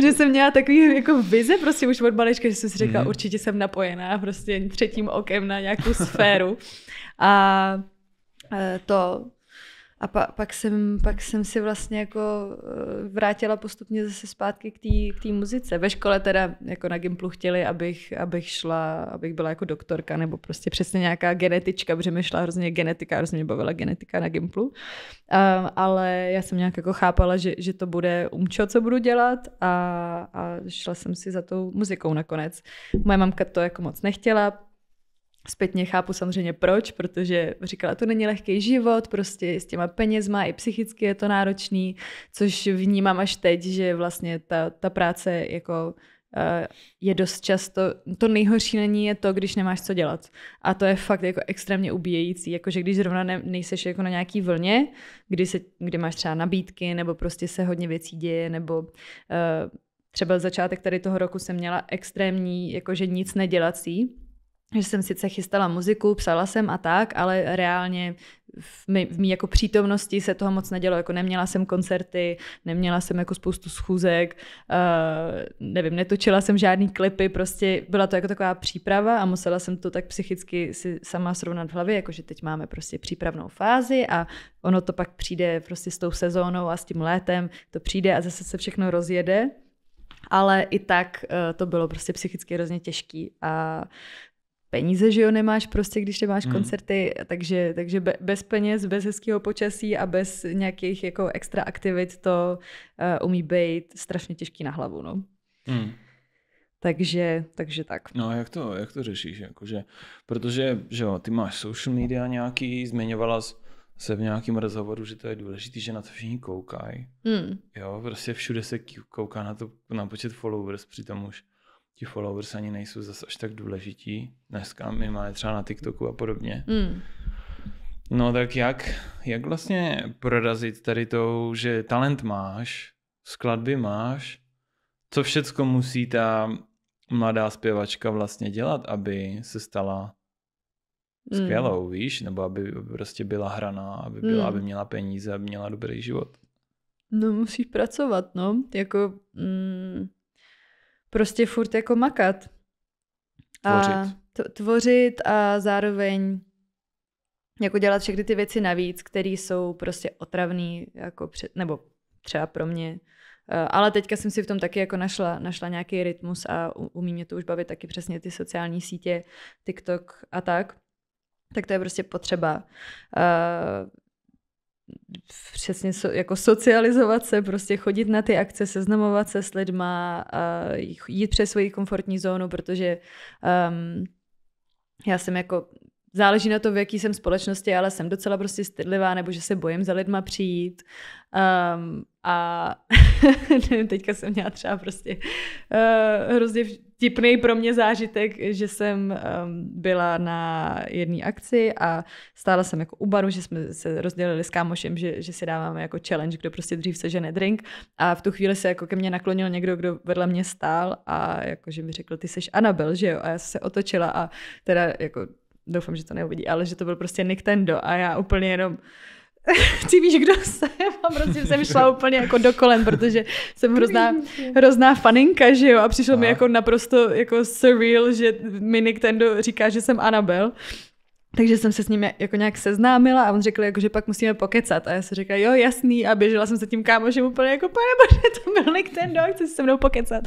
že jsem jsem měla takový jako vize prostě už od malička, že jsem si řekla, mm. určitě jsem napojená prostě třetím okem na nějakou sféru. A eh, to a pa, pak, jsem, pak jsem si vlastně jako eh, vrátila postupně zase zpátky k té muzice. Ve škole teda jako na Gimplu chtěli, abych, abych šla, abych byla jako doktorka nebo prostě přesně nějaká genetička, protože mi šla hrozně genetika, hrozně mě bavila genetika na Gimplu. A, ale já jsem nějak jako chápala, že, že to bude umčo, co budu dělat a, a šla jsem si za tou muzikou nakonec. Moje mamka to jako moc nechtěla, Zpětně chápu samozřejmě proč, protože říkala, to není lehký život, prostě s těma penězma i psychicky je to náročný, což vnímám až teď, že vlastně ta, ta práce jako eh, je dost často, to nejhorší není je to, když nemáš co dělat. A to je fakt jako extrémně ubíjející, jakože když zrovna ne, nejseš jako na nějaký vlně, kdy, se, kdy máš třeba nabídky, nebo prostě se hodně věcí děje, nebo uh, třeba začátek tady toho roku jsem měla extrémní, jakože nic nedělací, že jsem sice chystala muziku, psala jsem a tak, ale reálně v mý, v mý jako přítomnosti se toho moc nedělo, jako neměla jsem koncerty, neměla jsem jako spoustu schůzek, uh, nevím, netočila jsem žádný klipy, prostě byla to jako taková příprava a musela jsem to tak psychicky si sama srovnat v hlavě, jakože teď máme prostě přípravnou fázi a ono to pak přijde prostě s tou sezónou a s tím létem, to přijde a zase se všechno rozjede ale i tak eh, to bylo prostě psychicky hrozně těžký a peníze, že jo, nemáš prostě, když nemáš hmm. koncerty, takže, takže bez peněz, bez hezkého počasí a bez nějakých jako extra aktivit to uh, umí být strašně těžký na hlavu, no. Hmm. Takže, takže tak. No a jak to, jak to řešíš? Jakože, protože že jo, ty máš social media nějaký, zmiňovala se v nějakém rozhovoru, že to je důležité, že na to všichni koukají. Hmm. Jo, prostě všude se kouká na, to, na počet followers, přitom už ti followers ani nejsou zase až tak důležití. Dneska my máme třeba na TikToku a podobně. Mm. No tak jak, jak vlastně prorazit tady to, že talent máš, skladby máš, co všecko musí ta mladá zpěvačka vlastně dělat, aby se stala hmm. skvělou, mm. víš, nebo aby prostě byla hraná, aby, byla, mm. aby měla peníze, aby měla dobrý život. No musíš pracovat, no, jako... Mm prostě furt jako makat. A tvořit. T- tvořit a zároveň jako dělat všechny ty věci navíc, které jsou prostě otravné, jako nebo třeba pro mě. Eh, ale teďka jsem si v tom taky jako našla, našla nějaký rytmus a umí mě to už bavit taky přesně ty sociální sítě, TikTok a tak. Tak to je prostě potřeba. Eh, přesně so, jako socializovat se, prostě chodit na ty akce, seznamovat se s lidma, uh, jít přes svoji komfortní zónu, protože um, já jsem jako záleží na to, v jaký jsem společnosti, ale jsem docela prostě stydlivá, nebo že se bojím za lidma přijít. Um, a nevím, teďka jsem měla třeba prostě uh, hrozně vtipný pro mě zážitek, že jsem byla na jedné akci a stála jsem jako u baru, že jsme se rozdělili s kámošem, že, že si dáváme jako challenge, kdo prostě dřív sežene drink a v tu chvíli se jako ke mně naklonil někdo, kdo vedle mě stál a jako, že mi řekl, ty seš Anabel, že jo? A já se otočila a teda jako doufám, že to neuvidí, ale že to byl prostě Nick Tendo a já úplně jenom ty víš, kdo jsem a prostě jsem šla úplně jako do kolen, protože jsem hrozná, hrozná faninka, že jo, a přišlo a. mi jako naprosto jako surreal, že mi Nintendo říká, že jsem Anabel. Takže jsem se s ním jako nějak seznámila a on řekl, jako, že pak musíme pokecat. A já jsem řekla, jo, jasný. A běžela jsem se tím kámošem úplně jako, pane bože, to byl Nintendo, chce se mnou pokecat.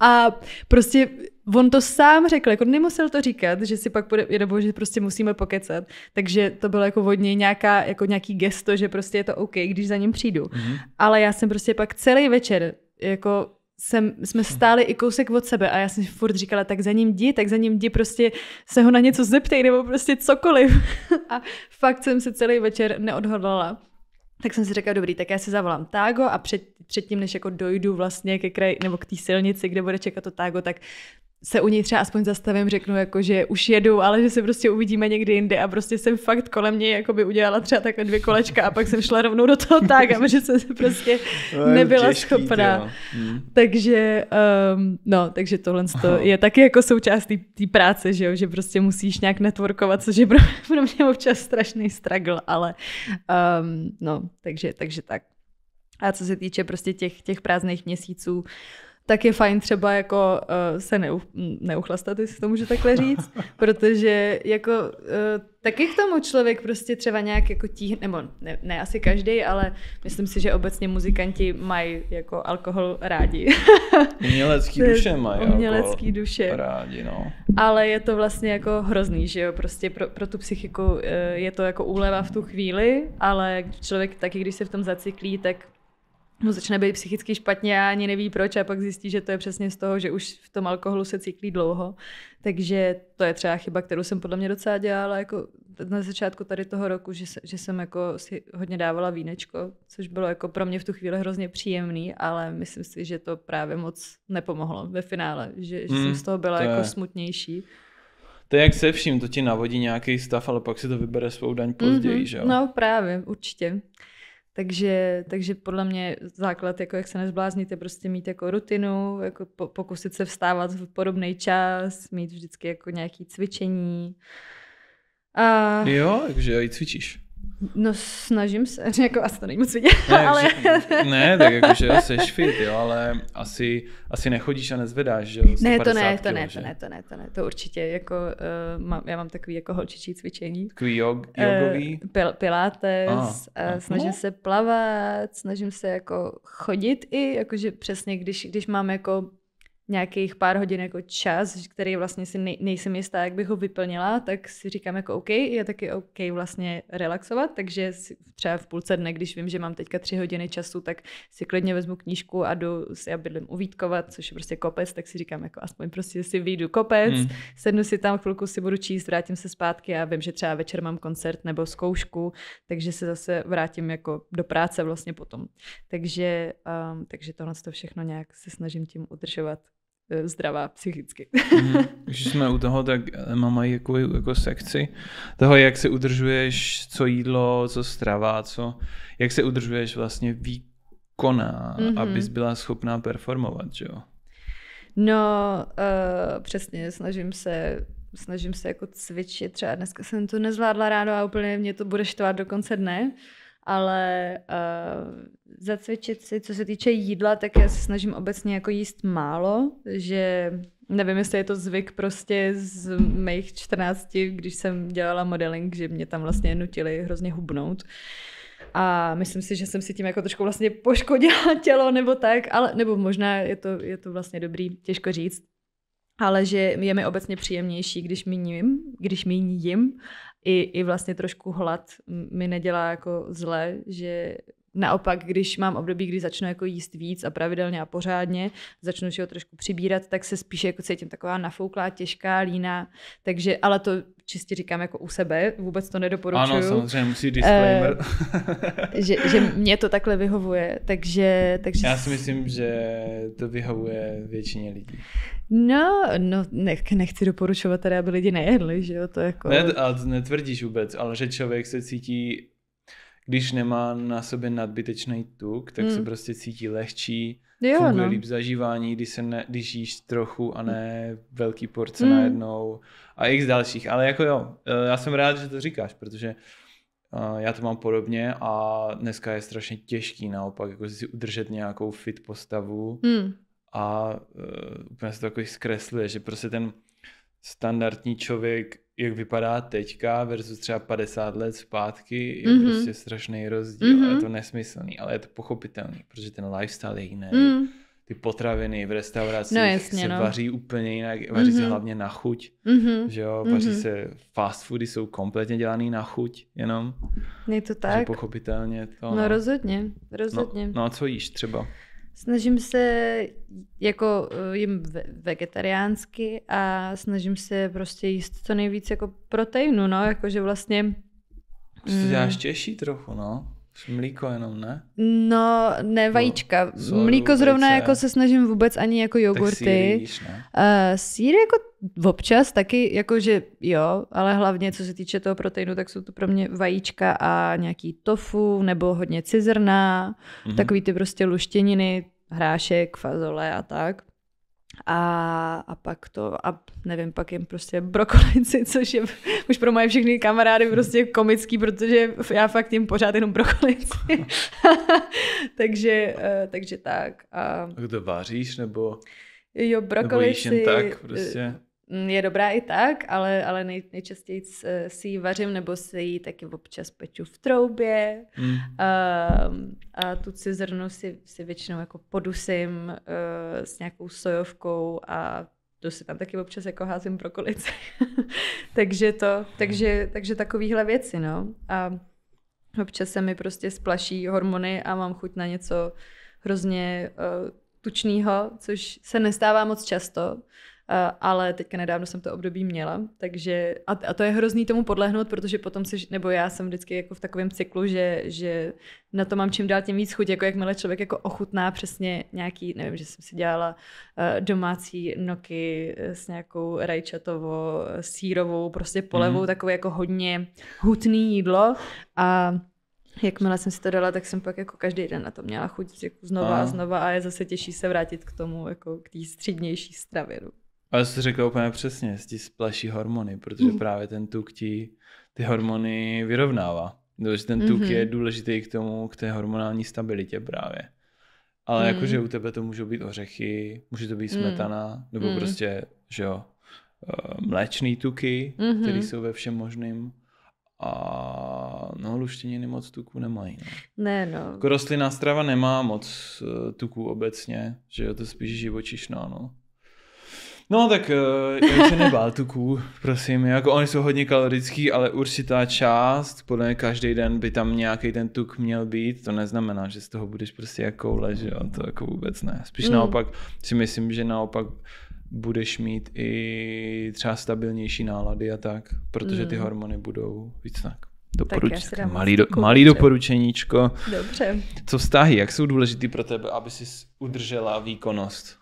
A prostě on to sám řekl, jako nemusel to říkat, že si pak půjde, nebo že prostě musíme pokecat. Takže to bylo jako od něj nějaká, jako nějaký gesto, že prostě je to OK, když za ním přijdu. Mm-hmm. Ale já jsem prostě pak celý večer jako jsem, jsme stáli i kousek od sebe a já jsem furt říkala, tak za ním jdi, tak za ním jdi, prostě se ho na něco zeptej nebo prostě cokoliv. a fakt jsem se celý večer neodhodlala. Tak jsem si řekla, dobrý, tak já si zavolám Tágo a před, předtím, než jako dojdu vlastně ke kraji nebo k té silnici, kde bude čekat to Tágo, tak se u něj třeba aspoň zastavím, řeknu jako, že už jedu, ale že se prostě uvidíme někdy jinde a prostě jsem fakt kolem něj jako by udělala třeba takhle dvě kolečka a pak jsem šla rovnou do toho tak, a že jsem se prostě nebyla těžký, schopná. Hmm. Takže um, no, takže tohle to je taky jako součást té práce, že jo, že prostě musíš nějak networkovat, což je pro, pro mě občas strašný struggle, ale um, no, takže, takže tak. A co se týče prostě těch, těch prázdných měsíců, uh, tak je fajn třeba jako uh, se neu, neuchlastat, jestli to můžu takhle říct, protože jako uh, taky k tomu člověk prostě třeba nějak jako tíhne, nebo ne, ne asi každý, ale myslím si, že obecně muzikanti mají jako alkohol rádi. Umělecký duše mají Umělecký duše. rádi, no. Ale je to vlastně jako hrozný, že jo, prostě pro, pro tu psychiku eh, je to jako úleva v tu chvíli, ale člověk taky, když se v tom zaciklí, tak mu no, začne být psychicky špatně a ani neví proč a pak zjistí, že to je přesně z toho, že už v tom alkoholu se cyklí dlouho. Takže to je třeba chyba, kterou jsem podle mě docela dělala jako na začátku tady toho roku, že, že jsem jako si hodně dávala vínečko, což bylo jako pro mě v tu chvíli hrozně příjemný, ale myslím si, že to právě moc nepomohlo ve finále, že, že hmm, jsem z toho byla to jako je. smutnější. To je jak se vším, to ti navodí nějaký stav, ale pak si to vybere svou daň později, mm-hmm. že jo? No právě, určitě. Takže, takže podle mě základ, jako jak se nezbláznit, je prostě mít jako rutinu, jako po, pokusit se vstávat v podobný čas, mít vždycky jako nějaké cvičení. A... Jo, takže i cvičíš. No snažím se, jako asi to není moc vidět, ne, ale... Že, ne, tak jakože jsi fit, jo, ale asi, asi nechodíš a nezvedáš, že Ne, to ne, to ne, to ne, to ne, to ne, to určitě, jako uh, mám, já mám takový jako holčičí cvičení. Takový jog, eh, jogový? Uh, pil, pilates, ah, eh, Aha. uh, snažím no. se plavat, snažím se jako chodit i, jakože přesně, když, když mám jako nějakých pár hodin jako čas, který vlastně si nej, nejsem jistá, jak bych ho vyplnila, tak si říkám jako OK, je taky OK vlastně relaxovat, takže třeba v půlce dne, když vím, že mám teďka tři hodiny času, tak si klidně vezmu knížku a jdu si, a bydlím uvítkovat, což je prostě kopec, tak si říkám jako aspoň prostě si vyjdu kopec, hmm. sednu si tam chvilku, si budu číst, vrátím se zpátky a vím, že třeba večer mám koncert nebo zkoušku, takže se zase vrátím jako do práce vlastně potom. Takže, um, takže tohle to všechno nějak se snažím tím udržovat Eh, zdravá psychicky. Mm, když jsme u toho, tak eh, mám mají jako, jako sekci toho, jak se udržuješ, co jídlo, co strava, co, jak se udržuješ vlastně výkona, mm-hmm. abys byla schopná performovat, že jo? No, uh, přesně, snažím se snažím se jako cvičit, třeba dneska jsem to nezvládla ráno a úplně mě to bude štvát do konce dne, ale uh, zacvičit si, co se týče jídla, tak já se snažím obecně jako jíst málo, že nevím, jestli je to zvyk prostě z mých 14, když jsem dělala modeling, že mě tam vlastně nutili hrozně hubnout. A myslím si, že jsem si tím jako trošku vlastně poškodila tělo nebo tak, ale nebo možná je to, je to vlastně dobrý, těžko říct ale že je mi obecně příjemnější, když míním, když míním i, i vlastně trošku hlad mi nedělá jako zle, že Naopak, když mám období, kdy začnu jako jíst víc a pravidelně a pořádně, začnu si ho trošku přibírat, tak se spíše jako cítím taková nafouklá, těžká, lína. Takže, ale to čistě říkám jako u sebe, vůbec to nedoporučuju. Ano, samozřejmě musí eh, disclaimer. E, že, že mě to takhle vyhovuje, takže, takže... Já si myslím, že to vyhovuje většině lidí. No, no ne, nechci doporučovat teda, aby lidi nejedli, že jo, to jako... Ne, a netvrdíš vůbec, ale že člověk se cítí když nemá na sobě nadbytečný tuk, tak mm. se hmm. prostě cítí lehčí, jo, funguje no. líp zažívání, když, se ne, když jíš trochu a ne velký porce mm. najednou a i z dalších. Ale jako jo, eh, já jsem rád, že to říkáš, protože eh, já to mám podobně a dneska je strašně těžký naopak jako si udržet nějakou fit postavu mm. a eh, úplně se to jako zkresluje, že prostě ten standardní člověk jak vypadá teďka versus třeba 50 let zpátky, je mm-hmm. prostě strašný rozdíl. Mm-hmm. Je to nesmyslný, ale je to pochopitelný, protože ten lifestyle je jiný. Mm. Ty potraviny v restauracích no, jasně, se no. vaří úplně jinak, vaří mm-hmm. se mhm. hlavně na chuť, mm-hmm. že jo, vaří mm-hmm. se, fast foody jsou kompletně dělaný na chuť jenom. Je to tak. Že pochopitelně to. No, no rozhodně, no, rozhodně. No, no a co jíš třeba? Snažím se jako eh, jim vegetariánsky a snažím se prostě jíst co nejvíc jako proteinu, no, jakože vlastně... Prostě děláš těžší trochu, no. Mlíko jenom, ne? No, ne, vajíčka. No, Mlíko zrovna vejce. jako se snažím vůbec ani jako jogurty. Tak sír, jíš, ne? Uh, eh, sír jako občas taky, jakože jo, ale hlavně co se týče toho proteinu, tak jsou to pro mě vajíčka a nějaký tofu nebo hodně cizrna, mm-hmm. takový ty prostě luštěniny, hrášek, fazole a tak. A, a pak to, a nevím, pak jim prostě brokolici, což je už pro moje všechny kamarády prostě komický, protože já fakt jim pořád jenom brokolici. takže, eh, takže tak. A... Kdo vaříš nebo... Jo, brokolici. Nebo jíš jen tak eh, prostě? Mm, je dobrá i tak, ale, ale nej, nejčastěji si ji vařím nebo si ji taky občas peču v troubě mm. a, ehm, a tu cizrnu si, si většinou jako podusím uh, s nějakou sojovkou a to si tam taky občas jako házím brokolice. takže to, takže, takže takovýhle věci, no. A občas se mi prostě splaší hormony a mám chuť na něco hrozně uh, eh, tučného, což se nestává moc často, Eh, ale teďka nedávno jsem to období měla, takže a, to je hrozný tomu podlehnout, protože potom si, nebo já jsem vždycky jako v takovém cyklu, že, že na to mám čím dál tím víc chuť, jako jakmile člověk jako ochutná přesně nějaký, nevím, že jsem si dělala eh, domácí noky eh, s nějakou rajčatovo sírovou prostě polevou, mm. takové jako hodně hutný jídlo a jakmile jsem si to dala, tak jsem pak jako každý den na to měla chuť jako znova a. a znova a je zase těžší se vrátit k tomu, jako k té střídnější stravě. No. Ale jsi řekl úplně přesně, ti splaší hormony, protože mm. právě ten tuk ti ty hormony vyrovnává. protože ten tuk mm-hmm. je mhm. důležitý k tomu, k té hormonální stabilitě právě. Ale mm. jakože u tebe to můžou být ořechy, může to být mm. smetana, mm. nebo mm. prostě, že jo, eh, mléčný tuky, mm-hmm. které mhm. jsou ve všem možným. A no, luštěniny moc tuků nemají. No. Ne, no. Jako rostlinná strava nemá moc eh, tuků obecně, že jo, to spíš živočišná, no. No tak já se nebál tuků, prosím. Jako oni jsou hodně kalorický, ale určitá část, podle mě každý den by tam nějaký ten tuk měl být. To neznamená, že z toho budeš prostě jako koule, že jo? To jako vůbec ne. Spíš mm. naopak si myslím, že naopak budeš mít i třeba stabilnější nálady a tak, protože ty mm. hormony budou víc tak. Doporuč... Tak malý, do, malý doporučeníčko. Dobře. Co vztahy, jak jsou důležitý pro tebe, aby si udržela výkonnost?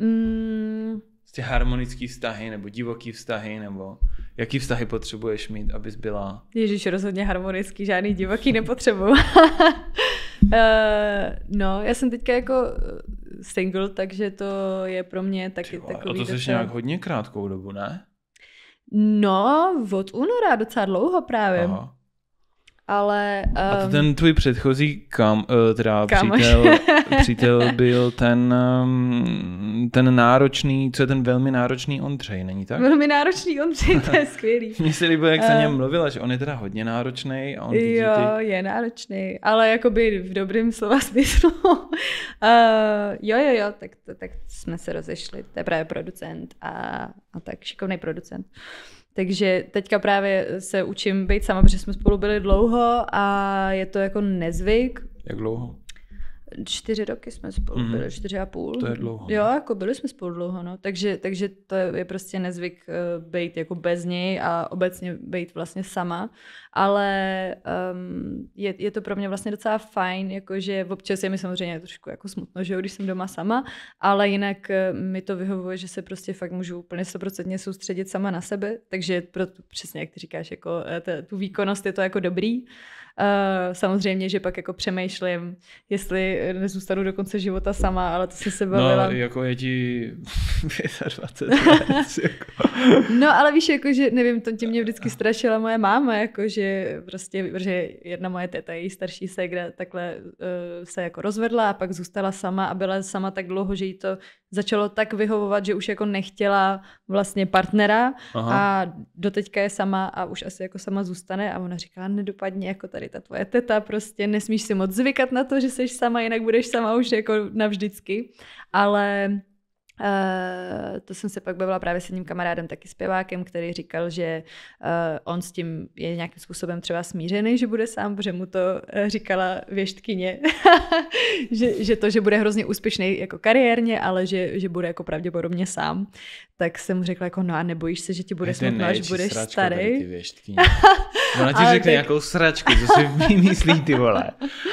Mm, prostě harmonický vztahy nebo divoký vztahy nebo jaký vztahy potřebuješ mít, abys byla? Ježíš, rozhodně harmonický, žádný divoký nepotřebuji. uh, eh, no, já jsem teďka jako eh, single, takže to je pro mě taky Tyvo, takový... A to jsi nějak hodně krátkou dobu, ne? No, od února docela dlouho právě. Aha ale... Um, A to ehm, ten tvůj předchozí kam, eh, teda přítel, přítel byl ten, ehm, ten náročný, co je ten velmi náročný Ondřej, není tak? Velmi náročný Ondřej, to je skvělý. Mně se líbilo, jak se um, něm ehm, mluvila, že on je teda hodně náročný. A on jo, ty... je náročný, ale jakoby v dobrým slova smyslu. uh, jo, jo, jo, tak, tak jsme se rozešli, to je právě producent a, a tak šikovný producent. Uh, takže teďka právě se učím být sama, protože jsme spolu byli dlouho a je to jako nezvyk. Jak dlouho? Čtyři roky jsme spolu mm-hmm. byli, čtyři a půl. To je dlouho. Jo, no. jako byli jsme spolu dlouho, no. Takže, takže to je prostě nezvyk uh, být jako bez něj a obecně být vlastně sama ale um, je, je to pro mě vlastně docela fajn, jakože občas je mi samozřejmě trošku jako smutno, že jo, když jsem doma sama, ale jinak eh, mi to vyhovuje, že se prostě fakt můžu úplně stoprocentně soustředit sama na sebe, takže pro přesně jak ty říkáš, jako eh, t- tu výkonnost je to jako dobrý. Uh, samozřejmě, že pak jako přemýšlím, jestli nezůstanu do konce života sama, ale to si se no, bavila. No, jako je ti 25 let, jako. No, ale víš, jako, že nevím, to tě mě vždycky strašila moje máma, jako, že že prostě, prostě, protože jedna moje teta, její starší ségra, takhle uh, se jako rozvedla a pak zůstala sama a byla sama tak dlouho, že jí to začalo tak vyhovovat, že už jako nechtěla vlastně partnera Aha. a doteďka je sama a už asi jako sama zůstane a ona říká, nedopadně jako tady ta tvoje teta, prostě nesmíš si moc zvykat na to, že jsi sama, jinak budeš sama už jako navždycky. Ale Uh, to jsem se pak bavila právě s jedním kamarádem, taky zpěvákem, který říkal, že uh, on s tím je nějakým způsobem třeba smířený, že bude sám, protože mu to uh, říkala věštkyně, že, že to, že bude hrozně úspěšný jako kariérně, ale že, že bude jako pravděpodobně sám tak jsem řekla jako, no a nebojíš se, že ti bude smutno, až budeš sračka, starý? Ty no, Ona ti řekne tak... nějakou sračku, co si vymyslí ty vole.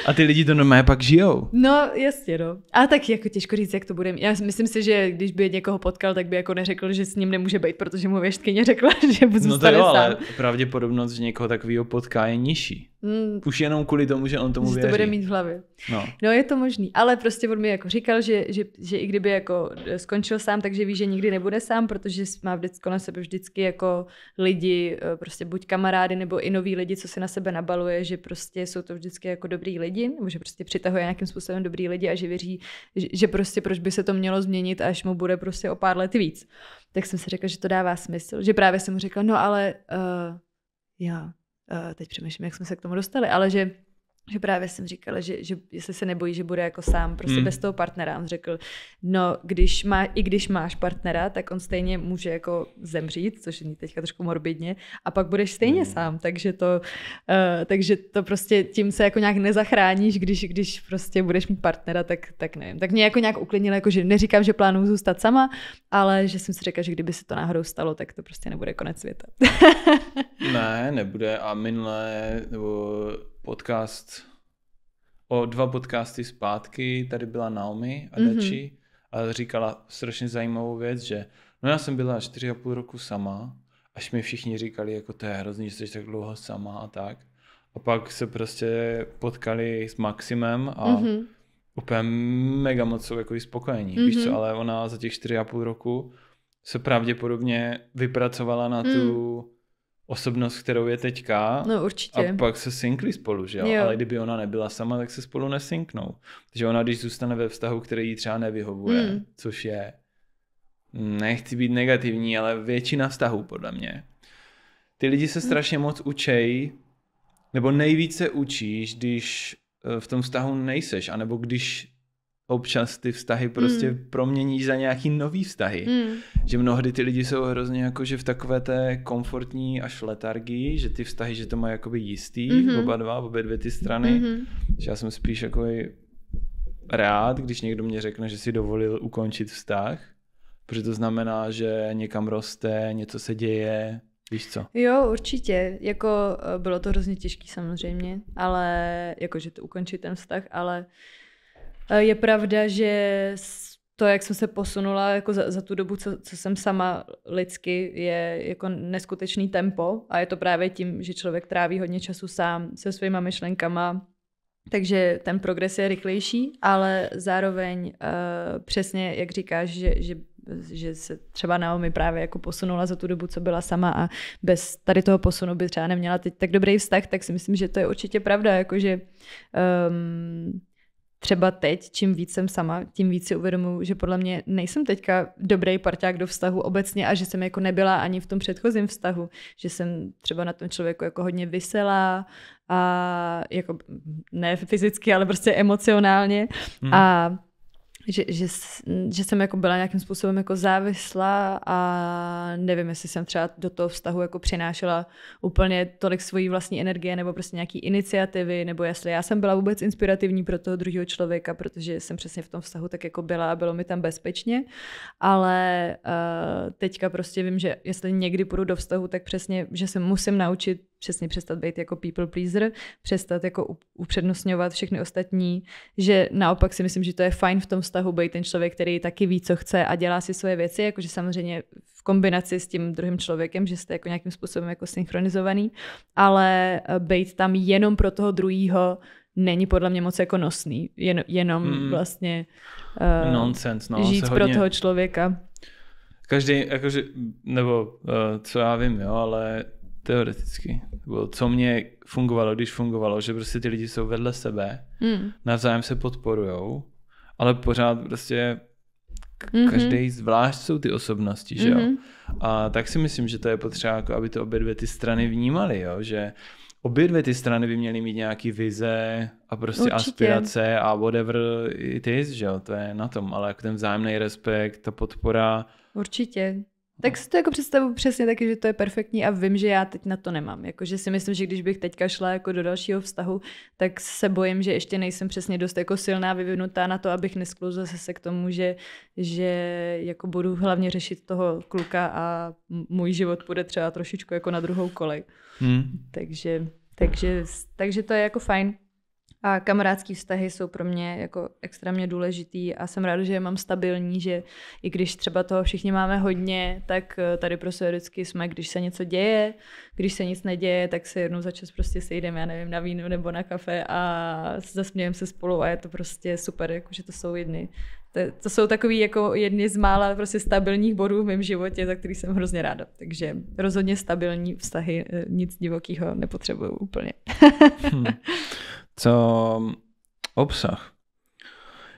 A ty lidi to normálně pak žijou. No, jasně, no. A tak jako těžko říct, jak to bude. Já myslím si, že když by někoho potkal, tak by jako neřekl, že s ním nemůže být, protože mu věštkyně řekla, že zůstane no to jo, sám. ale pravděpodobnost, že někoho takového potká je nižší. Mm. Už jenom kvůli tomu, že on tomu že věří. to bude mít v hlavě. No. no je to možný, ale prostě on mi jako říkal, že, že, že i kdyby jako e, skončil sám, takže ví, že nikdy nebude sám, protože má vždycky na sebe vždycky jako lidi, e, prostě buď kamarády nebo i noví lidi, co se na sebe nabaluje, že prostě jsou to vždycky jako dobrý lidi, nebo že prostě přitahuje nějakým způsobem dobrý lidi a že věří, že, že prostě proč by se to mělo změnit, až mu bude prostě o pár let víc. Tak jsem si řekla, že to dává smysl, že právě jsem mu řekla, no ale uh, já Eh, teď přemýšlím, jak jsme se k tomu dostali, ale že že právě jsem říkala, že, že jestli se nebojí, že bude jako sám, prostě hmm. bez toho partnera. On řekl, no když má, i když máš partnera, tak on stejně může jako zemřít, což je teďka trošku morbidně, a pak budeš stejně hmm. sám, takže to, uh, takže to prostě tím se jako nějak nezachráníš, když, když prostě budeš mít partnera, tak, tak nevím. Tak mě jako nějak uklidnilo, jako že neříkám, že plánuju zůstat sama, ale že jsem si řekla, že kdyby se to náhodou stalo, tak to prostě nebude konec světa. ne, nebude a minulé, nebo podcast, o dva podcasty zpátky, tady byla Naomi mhm. Dači mm-hmm. a říkala strašně zajímavou věc, že no já jsem byla čtyři a půl roku sama, až mi všichni říkali, jako to je hrozný, že jsi tak dlouho sama a tak. A pak se prostě potkali s Maximem a mm-hmm. úplně mega moc jsou jako spokojení, mm-hmm. víš co, mhm. ale ona za těch čtyři a půl roku se pravděpodobně vypracovala na mm. tu osobnost, kterou je teďka. No určitě. A pak se synkli spolu, že jo? jo. Ale kdyby ona nebyla sama, tak se spolu nesynknou. Takže ona, když zůstane ve vztahu, který jí třeba nevyhovuje, mm. což je, nechci být negativní, ale většina vztahů podle mě. Ty lidi se hmm. strašně moc učej, nebo nejvíce učíš, když eh, v tom vztahu nejseš, anebo když občas ty vztahy prostě mm. proměníš za nějaký nový vztahy. Mm. Že mnohdy ty lidi jsou hrozně jako, že v takové té komfortní až letargii, že ty vztahy, že to má jakoby jistý, mm-hmm. oba dva, obě dvě ty strany. Mm-hmm. Že já jsem spíš jako rád, když někdo mě řekne, že si dovolil ukončit vztah, protože to znamená, že někam roste, něco se děje, Víš co? Jo, určitě. Jako eh, bylo to hrozně těžký samozřejmě, ale jakože to ukončit ten vztah, ale uh, Eh, je pravda, že to, jak jsem se posunula jako za, za tu dobu, co, co jsem sama lidsky, je jako neskutečný tempo a je to právě tím, že člověk tráví hodně času sám se svýma myšlenkama, takže ten progres je rychlejší, ale zároveň uh, přesně, jak říkáš, že, že, že se třeba Naomi právě jako posunula za tu dobu, co byla sama a bez tady toho posunu by třeba neměla teď tak dobrý vztah, tak si myslím, že to je určitě pravda, jakože um, třeba teď, čím víc jsem sama, tím víc si uvědomuji, že podle mě nejsem teďka dobrý parťák do vztahu obecně a že jsem jako nebyla ani v tom předchozím vztahu, že jsem třeba na tom člověku jako hodně vysela a jako ne fyzicky, ale prostě emocionálně hmm. a že, že, že jsem jako byla nějakým způsobem jako závislá a nevím, jestli jsem třeba do toho vztahu jako přinášela úplně tolik svojí vlastní energie nebo prostě nějaký iniciativy, nebo jestli já jsem byla vůbec inspirativní pro toho druhého člověka, protože jsem přesně v tom vztahu tak jako byla a bylo mi tam bezpečně, ale uh, teďka prostě vím, že jestli někdy půjdu do vztahu, tak přesně, že se musím naučit přesně přestat být jako people pleaser, přestat jako upřednostňovat všechny ostatní, že naopak si myslím, že to je fajn v tom vztahu být ten člověk, který taky ví, co chce a dělá si svoje věci, jakože samozřejmě v kombinaci s tím druhým člověkem, že jste jako nějakým způsobem jako synchronizovaný, ale eh, být tam jenom pro toho druhého není podle mě moc jako nosný. Jen, jenom mm. vlastně uh, Nonsense, no, žít pro hodně... toho člověka. Každý, jakože, nebo uh, co já vím, jo, ale teoreticky. Bylo, co mě fungovalo, když fungovalo, že prostě ty lidi jsou vedle sebe, mm. navzájem se podporujou, ale pořád prostě mm-hmm. každý zvlášť jsou ty osobnosti, že jo. Mm-hmm. A tak si myslím, že to je potřeba, jako aby to obě dvě ty strany vnímaly, jo, že obě dvě ty strany by měly mít nějaký vize a prostě Určitě. aspirace a whatever it is, že jo, to je na tom, ale jako ten vzájemný respekt, ta podpora. Určitě. Tak si to jako představu přesně taky, že to je perfektní a vím, že já teď na to nemám. Jakože si myslím, že když bych teďka šla jako do dalšího vztahu, tak se bojím, že ještě nejsem přesně dost jako silná, vyvinutá na to, abych nesklouzla se k tomu, že, že jako budu hlavně řešit toho kluka a můj život bude třeba trošičku jako na druhou kolej. Hmm. Takže, takže, takže to je jako fajn. A kamarádský vztahy jsou pro mě jako extrémně důležitý a jsem ráda, že je mám stabilní, že i když třeba toho všichni máme hodně, tak eh, tady prostě vždycky jsme, když se něco děje, když se nic neděje, tak se jednou za čas prostě sejdeme, já nevím, na vínu nebo na kafe a zasmějeme se spolu a je to prostě super, jako, že to jsou jedny. To, to jsou takový jako jedny z mála prostě stabilních bodů v mém životě, za který jsem hrozně ráda. Takže rozhodně stabilní vztahy, eh, nic divokého nepotřebuju úplně. hmm. co obsah.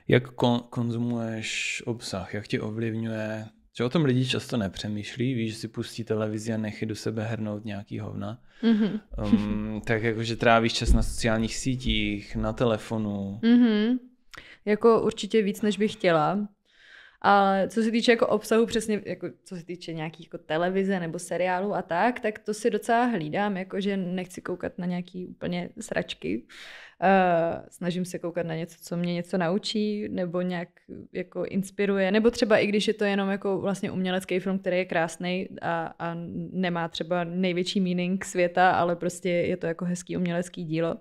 Jak kon- konzumuješ obsah, jak tě ovlivňuje, že o tom lidi často nepřemýšlí, víš, že si pustí televizi a nechy do sebe hrnout nějaký hovna. Mm-hmm. Um, tak jako, že trávíš čas na sociálních sítích, na telefonu. Mm-hmm. Jako určitě víc, než bych chtěla. A co se týče jako obsahu přesně, jako co se týče nějakých jako televize nebo seriálu a tak, tak to si docela hlídám, jako že nechci koukat na nějaký úplně sračky. Eh, snažím se koukat na něco, co mě něco naučí, nebo nějak jako inspiruje, nebo třeba i když je to jenom jako vlastně umělecký film, který je krásný a, a nemá třeba největší meaning světa, ale prostě je to jako hezký umělecký dílo,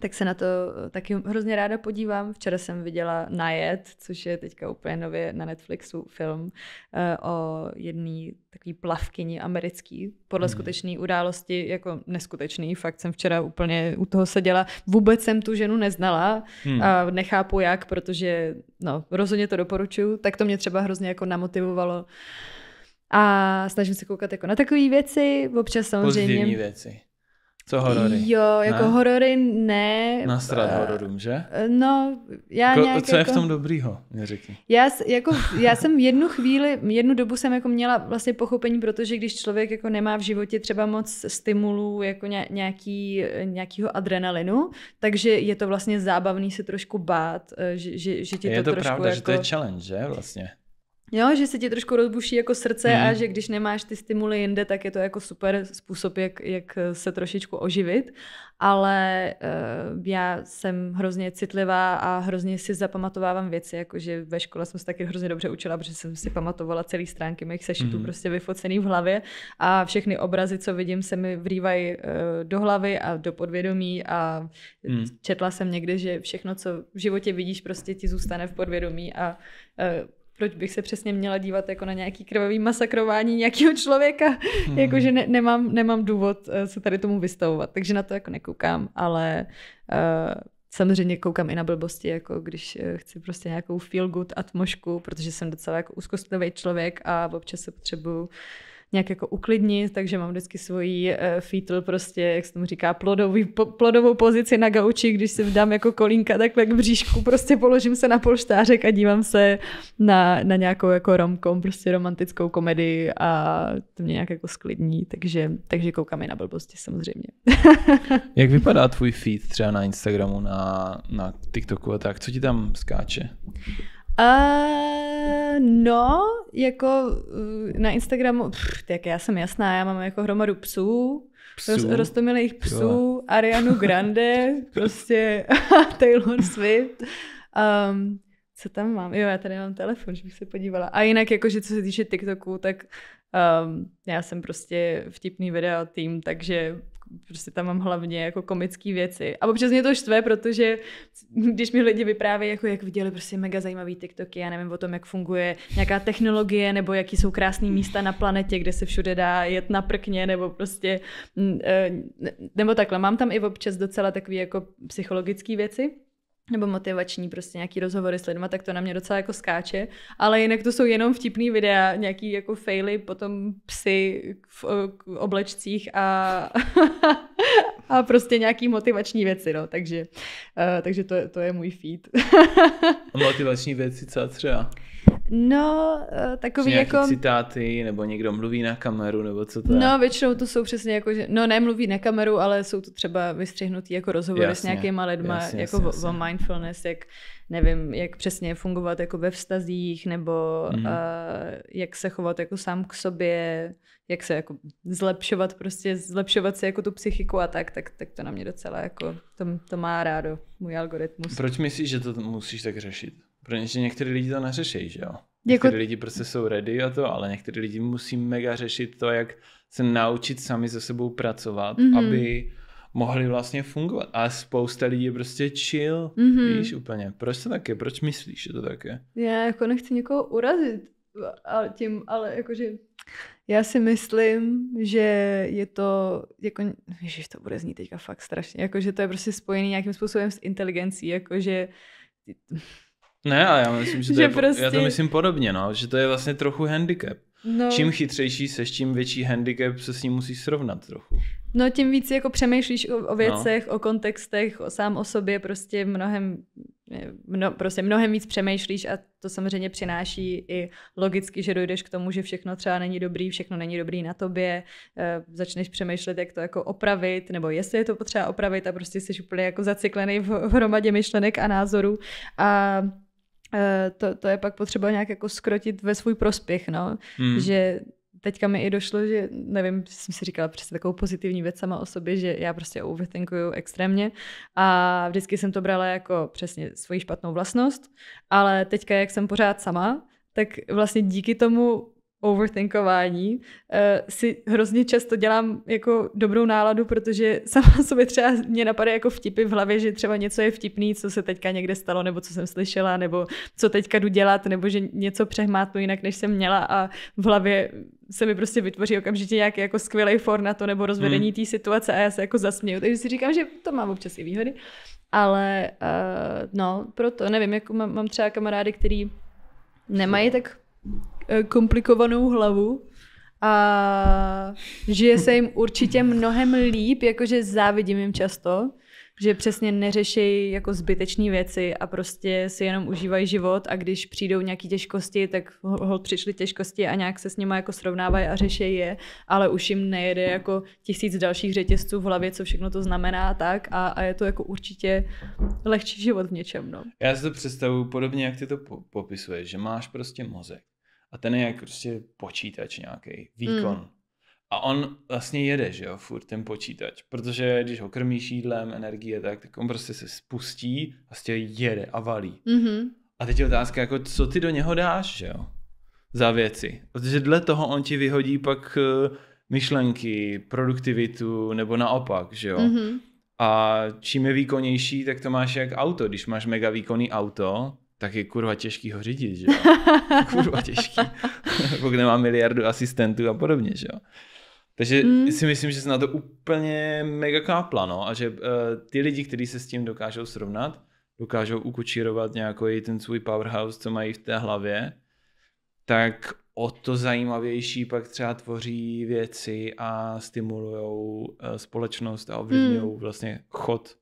tak se na to eh, taky hrozně ráda podívám. Včera jsem viděla Najet, což je teďka úplně nově na Netflixu film eh, o jedné takové plavkyni americký, podle hmm. skutečné události, jako neskutečný, fakt jsem včera úplně u toho seděla. Vůbec jsem tu ženu neznala hmm. a nechápu jak, protože no, rozhodně to doporučuju, tak to mě třeba hrozně jako namotivovalo. A snažím se koukat jako na takové věci, občas samozřejmě. Pozitivní věci. Co horory? Jo, jako ne? horory ne. Nasrat uh, eh, hororům, že? No, já jako, nějak Co je jako... v tom dobrýho, mě řekni. Já, jako, já jsem jednu chvíli, jednu dobu jsem jako měla vlastně pochopení, protože když člověk jako nemá v životě třeba moc stimulů, jako nějaký, eh, nějakýho adrenalinu, takže je to vlastně zábavný se trošku bát, eh, že, že, že ti je to, to trošku pravda, jako... že to je jako- challenge, že vlastně? Jo, že se ti trošku rozbuší jako srdce hmm. a že když nemáš ty stimuly jinde, tak je to jako super způsob, jak, jak se trošičku oživit. Ale uh, já jsem hrozně citlivá a hrozně si zapamatovávám věci, jakože ve škole jsem se taky hrozně dobře učila, protože jsem si pamatovala celý stránky mých sešitů, hmm. prostě vyfocený v hlavě a všechny obrazy, co vidím, se mi vrývají uh, do hlavy a do podvědomí a hmm. četla jsem někde, že všechno, co v životě vidíš, prostě ti zůstane v podvědomí a uh, proč bych se přesně měla dívat jako na nějaký krvavý masakrování nějakého člověka, hmm. jakože ne, nemám, nemám důvod eh, se tady tomu vystavovat, takže na to jako nekoukám, ale uh, samozřejmě koukám i na blbosti, jako když eh, chci prostě nějakou feel good atmosféru, protože jsem docela jako úzkostlivý člověk a občas se potřebuju nějak jako uklidnit, takže mám vždycky svoji uh, fetal prostě, jak se tomu říká, plodový, po, plodovou pozici na gauči, když si dám jako kolínka takhle k bříšku, prostě položím se na polštářek a dívám se na, na nějakou jako romkom, prostě romantickou komedii a to mě nějak jako sklidní, takže, takže koukám i na blbosti samozřejmě. jak vypadá tvůj feed třeba na Instagramu, na, na TikToku a tak? Co ti tam skáče? Uh, no, jako eh, na Instagramu, pff, tak já jsem jasná, já mám jako hromadu psů, psů. rostomilých psů, jo. Arianu Grande, prostě Taylor Swift. Um, co tam mám? Jo, já tady mám telefon, že bych se podívala. A jinak, jakože co se týče TikToku, tak um, já jsem prostě vtipný video tým, takže prostě tam mám hlavně jako komické věci. A občas mě to štve, protože když mi lidi vyprávějí, jako jak viděli prostě mega zajímavý TikToky, já nevím o tom, jak funguje nějaká technologie, nebo jaký jsou krásné místa na planetě, kde se všude dá jet na prkně, nebo prostě, mm, eh, nebo takhle. Mám tam i občas docela takové jako psychologické věci nebo motivační prostě nějaký rozhovory s lidmi, tak to na mě docela jako skáče, ale jinak to jsou jenom vtipný videa, nějaký jako faily, potom psy v oblečcích a, a prostě nějaký motivační věci, no, takže, uh, takže to, to je můj feed. motivační věci, co třeba? No, eh, takový Jsi jako... citáty, nebo někdo mluví na kameru, nebo co to je? No, většinou to jsou přesně jako, že... No, nemluví na kameru, ale jsou to třeba vystřihnutý jako rozhovory jasně, s nějakýma lidma, jasně, jako jasně, jasně. o mindfulness, jak nevím, jak přesně fungovat jako ve vztazích, nebo mm-hmm. uh, jak se chovat jako sám k sobě, jak se jako zlepšovat prostě, zlepšovat si jako tu psychiku a tak, tak, tak to na mě docela jako, to, to má rádo, můj algoritmus. Proč myslíš, že to musíš tak řešit? Protože některý lidi to neřeší, že jo? Jako- některý lidi prostě jsou ready a to, ale některý lidi musí mega řešit to, jak se naučit sami se sebou pracovat, mm-hmm. aby mohli vlastně fungovat. A spousta lidí je prostě chill, mm-hmm. víš, úplně. Proč to tak je? Proč myslíš, že to tak je? Já jako nechci někoho urazit, ale tím, ale jakože já si myslím, že je to, jako, ježiš, to bude znít teďka fakt strašně, jakože to je prostě spojený nějakým způsobem s inteligencí, jakože ne, ale já myslím, že, to že je, prostě... já to prostě- myslím podobně, no, že to je vlastně trochu handicap. No. Čím chytřejší seš, čím větší handicap se s ním musíš srovnat trochu. No tím víc jako přemýšlíš o, o no. věcech, no. o kontextech, o sám o sobě, prostě mnohem, eh, mno, prostě mnohem víc přemýšlíš a to samozřejmě přináší i logicky, že dojdeš k tomu, že všechno třeba není dobrý, všechno není dobrý na tobě, e, začneš přemýšlet, jak to jako opravit, nebo jestli je to potřeba opravit a prostě jsi úplně jako zaciklený v hromadě myšlenek a názorů a Eh, to, to je pak potřeba nějak jako skrotit ve svůj prospěch, no. Hmm. Že teďka mi i došlo, že nevím, jsem si říkala přesně takovou pozitivní věc sama o sobě, že já prostě overthinkuju extrémně a vždycky jsem to brala jako přesně svoji špatnou vlastnost, ale teďka, jak jsem pořád sama, tak vlastně díky tomu overthinkování, eh, si hrozně často dělám jako dobrou náladu, protože sama sobě třeba mě napadá jako vtipy v hlavě, že třeba něco je vtipný, co se teďka někde stalo, nebo co jsem slyšela, nebo co teďka jdu dělat, nebo že něco přehmátnu jinak, než jsem měla a v hlavě se mi prostě vytvoří okamžitě nějaký jako skvělý for na to, nebo rozvedení hmm. té situace a já se jako zasměju, takže si říkám, že to má občas i výhody, ale uh, no, proto nevím, jako mám, mám třeba kamarády, který nemají tak Eh, komplikovanou hlavu a žije se jim určitě mnohem líp, jakože závidím jim často, že přesně neřeší jako zbytečné věci a prostě si jenom užívají život a když přijdou nějaké těžkosti, tak ho přišly těžkosti a nějak se s nimi jako srovnávají a řeší je, ale už jim nejede jako tisíc dalších řetězců v hlavě, co všechno to znamená tak a, a je to jako určitě lehčí život v něčem. No. Já si to představuju podobně, jak ty to popisuješ, že máš prostě mozek a ten je jak prostě počítač nějaký, výkon. Mm. A on vlastně jede, že jo, furt ten počítač, protože když ho krmíš jídlem, energie, tak, tak on prostě se spustí a vlastně jede a valí. Mm-hmm. A teď je otázka, jako co ty do něho dáš, že jo, za věci. Protože dle toho on ti vyhodí pak eh, myšlenky, produktivitu nebo naopak, že jo. Mm-hmm. A čím je výkonnější, tak to máš jak auto. Když máš mega výkonný auto, tak je kurva těžký ho řídit, že jo? kurva těžký. Pokud nemá miliardu asistentů a podobně, že jo? Takže mm. si myslím, že se na to úplně mega kápla, no, a že uh, ty lidi, kteří se s tím dokážou srovnat, dokážou ukočírovat nějaký ten svůj powerhouse, co mají v té hlavě, tak o to zajímavější pak třeba tvoří věci a stimulují eh, společnost a ovlivňují mm. vlastně chod,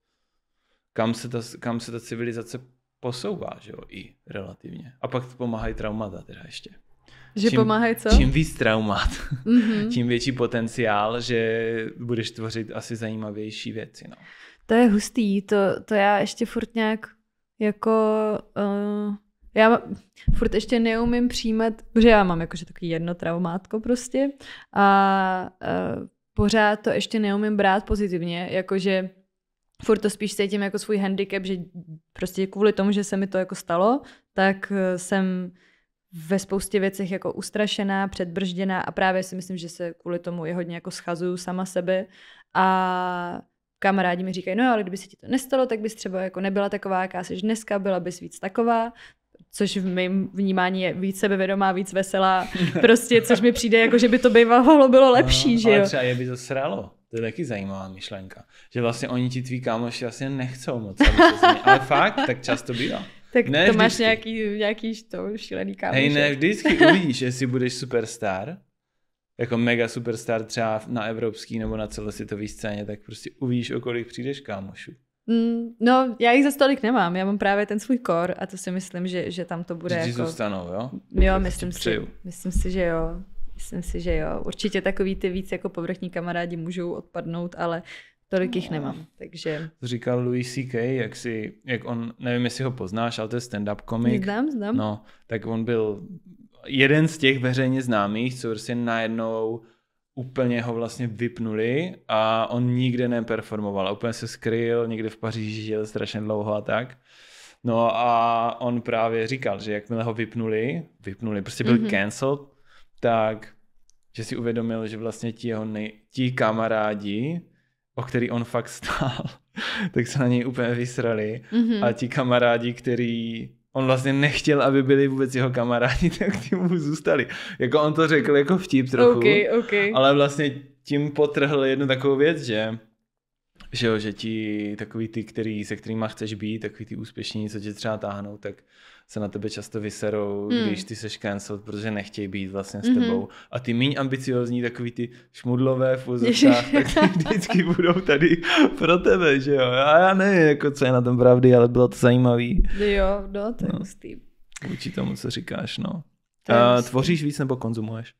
kam se, ta, kam se ta civilizace posouvá, že jo, i relativně. A pak pomáhají traumata teda ještě. Že čím, pomáhají co? Čím víc traumat, mm-hmm. tím větší potenciál, že budeš tvořit asi zajímavější věci. No. To je hustý, to, to já ještě furt nějak jako... Uh, já furt ještě neumím přijímat, protože já mám jakože takový jedno traumátko prostě a uh, pořád to ještě neumím brát pozitivně, jakože furt to spíš cítím jako svůj handicap, že prostě kvůli tomu, že se mi to jako stalo, tak eh, jsem ve spoustě věcech jako ustrašená, předbržděná a právě si myslím, že se kvůli tomu je hodně jako schazuju sama sebe a kamarádi mi říkají, no ale kdyby se ti to nestalo, tak bys třeba jako nebyla taková, jaká jsi dneska, byla bys víc taková, což v mém vnímání je víc sebevědomá, víc veselá, prostě, což mi přijde, jako že by to bývalo bylo lepší, no, že jo. Ale třeba je by to sralo. To je taky zajímavá myšlenka. Že vlastně oni ti tví kámoši vlastně nechcou moc. ale fakt, tak často bývá. Tak ne to vždycky. máš nějaký, nějaký to šílený kámoš. Hej, ne, vždycky uvidíš, jestli budeš superstar, jako mega superstar třeba na evropský nebo na celosvětové scéně, tak prostě uvidíš, o kolik přijdeš kámošů. Mm, no, já jich za tolik nemám, já mám právě ten svůj kor a to si myslím, že, že tam to bude že jako... zůstanou, jo? Jo, myslím si, myslím si, že jo. Myslím si, že jo. Určitě takový ty víc jako povrchní kamarádi můžou odpadnout, ale tolik jich no. nemám, takže... Říkal Louis C.K., jak, si, jak on, nevím, jestli ho poznáš, ale to je stand-up komik. Znám, znám. No, tak on byl jeden z těch veřejně známých, co prostě najednou úplně ho vlastně vypnuli a on nikde neperformoval. úplně se skryl, někde v Paříži žil strašně dlouho a tak. No a on právě říkal, že jakmile ho vypnuli, vypnuli, prostě byl mm-hmm. cancelled, tak že si uvědomil, že vlastně ti jeho nej, ti kamarádi, o který on fakt stál, tak se na něj úplně vysrali mm-hmm. a ti kamarádi, který on vlastně nechtěl, aby byli vůbec jeho kamarádi, tak ti mu zůstali. Jako on to řekl jako vtip trochu, okay, okay. ale vlastně tím potrhl jednu takovou věc, že že jo, že ti takový ty, který, se kterýma chceš být, takový ty úspěšní, co tě třeba táhnou, tak se na tebe často vyserou, mm. když ty seš cancel, protože nechtějí být vlastně s mhm. tebou. Mm-hmm. A ty méně ambiciozní, takový ty šmudlové v tak ty vždycky budou tady pro tebe, že jo. A já nevím, jako, co je na tom pravdy, ale bylo to zajímavý. Jo, no, to je no. Vůči tomu, co říkáš, no. A, tvoříš víc nebo konzumuješ?